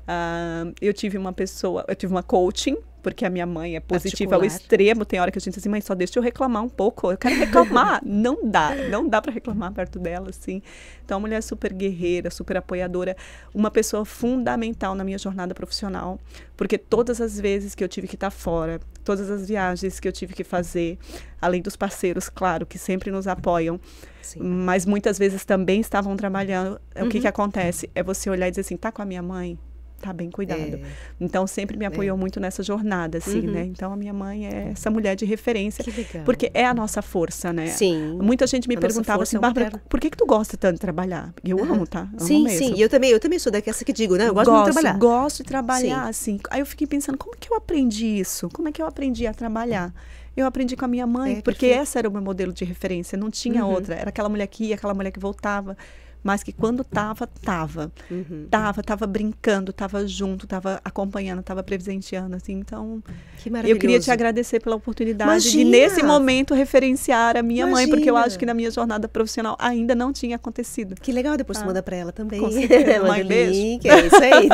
Uh, eu tive uma pessoa, eu tive uma coaching, porque a minha mãe é positiva Articular. ao extremo. Tem hora que a gente diz assim, mãe só deixa eu reclamar um pouco. Eu quero reclamar. não dá, não dá para reclamar perto dela, assim. Então, uma mulher é super guerreira, super apoiadora, uma pessoa fundamental na minha jornada profissional, porque todas as vezes que eu tive que estar tá fora, todas as viagens que eu tive que fazer, além dos parceiros, claro, que sempre nos apoiam, Sim. mas muitas vezes também estavam trabalhando. Uhum. O que que uhum. acontece? É você olhar e dizer assim, tá com a minha mãe? tá bem cuidado. É. Então sempre me apoiou é. muito nessa jornada, assim, né? uhum. né? Então a minha mãe é essa mulher de referência, porque é a nossa força, né? Sim. Muita gente me a perguntava assim, é Bárbara, por que que tu gosta tanto de trabalhar? Eu ah, amo, tá? Amo sim, mesmo. sim. Eu também, eu também sou daquela que digo, né? Eu gosto, gosto de trabalhar. Gosto de trabalhar, sim. assim. Aí eu fiquei pensando, como que eu aprendi isso? Como é que eu aprendi a trabalhar? eu aprendi com a minha mãe, é, porque perfeito. essa era o meu modelo de referência, não tinha uhum. outra. Era aquela mulher que ia, aquela mulher que voltava mas que quando tava, tava. Uhum. Tava, tava brincando, tava junto, tava acompanhando, tava presenteando, assim. Então, que eu queria te agradecer pela oportunidade Imagina! de, nesse momento, referenciar a minha Imagina! mãe, porque eu acho que na minha jornada profissional ainda não tinha acontecido. Que legal, depois ah. manda para ela também. Com certeza, beijo. Link, é isso aí.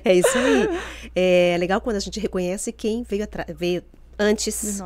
é isso aí. É legal quando a gente reconhece quem veio, veio antes,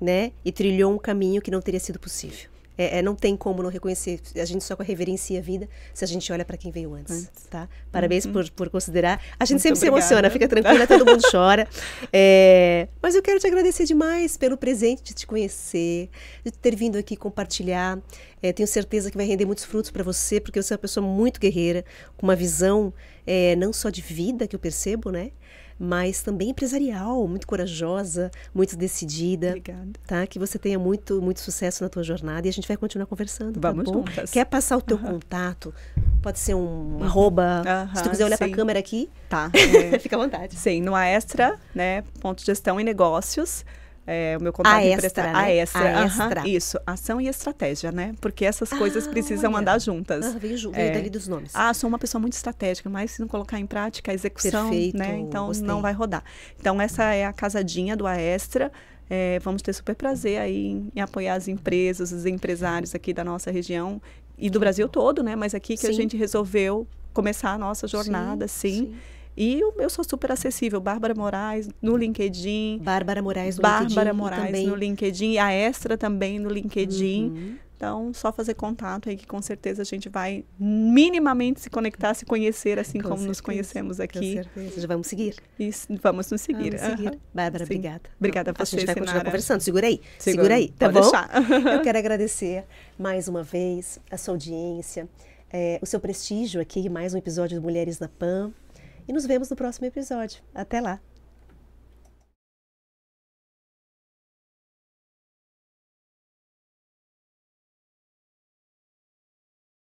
né? E trilhou um caminho que não teria sido possível é, é, não tem como não reconhecer. A gente só reverencia a vida se a gente olha para quem veio antes, antes. tá? Parabéns uhum. por, por considerar. A gente Muito sempre obrigada. se emociona, fica tranquila, todo mundo chora. É, mas eu quero te agradecer demais pelo presente de te conhecer, de ter vindo aqui compartilhar. É, tenho certeza que vai render muitos frutos para você, porque você é uma pessoa muito guerreira, com uma visão é, não só de vida que eu percebo, né? mas também empresarial, muito corajosa, muito decidida. Obrigada. Tá? Que você tenha muito, muito sucesso na tua jornada e a gente vai continuar conversando. Tá Vamos tá bom? juntas. Quer passar o teu contato? Pode ser um uhum. arroba. Se tu quiser olhar para a câmera aqui, tá. É. fica à vontade. Sim, no Aestra, né? Ponto de gestão e negócios é, o meu contato a extra, né? a extra, a extra. Uhum, isso, ação e estratégia, né? Porque essas coisas ah, precisam olha. andar juntas. Ah, veio, veio é. dali dos nomes. Ah, sou uma pessoa muito estratégica, mas se não colocar em prática a execução, Perfeito, né? Então gostei. não vai rodar. Então essa é a casadinha do a extra. É, vamos ter super prazer aí em, em apoiar as empresas, os empresários aqui da nossa região e do Brasil todo, né? Mas aqui que sim. a gente resolveu começar a nossa jornada, sim. sim. sim. E eu, eu sou super acessível. Bárbara Moraes no LinkedIn. Bárbara Moraes no Bárbara LinkedIn. Bárbara Moraes também. no LinkedIn. A Extra também no LinkedIn. Uhum. Então, só fazer contato aí que com certeza a gente vai minimamente se conectar, se conhecer, assim com como certeza, nos conhecemos aqui. Com certeza. Já vamos seguir. Isso, vamos nos seguir. Vamos seguir. Uhum. Bárbara, Sim. obrigada. Obrigada a você, A gente vai Sinara. continuar conversando. Segura aí. Segura, Segura aí, tá Pode bom? Deixar. Eu quero agradecer mais uma vez a sua audiência, é, o seu prestígio aqui, mais um episódio do Mulheres na PAN. E nos vemos no próximo episódio. Até lá!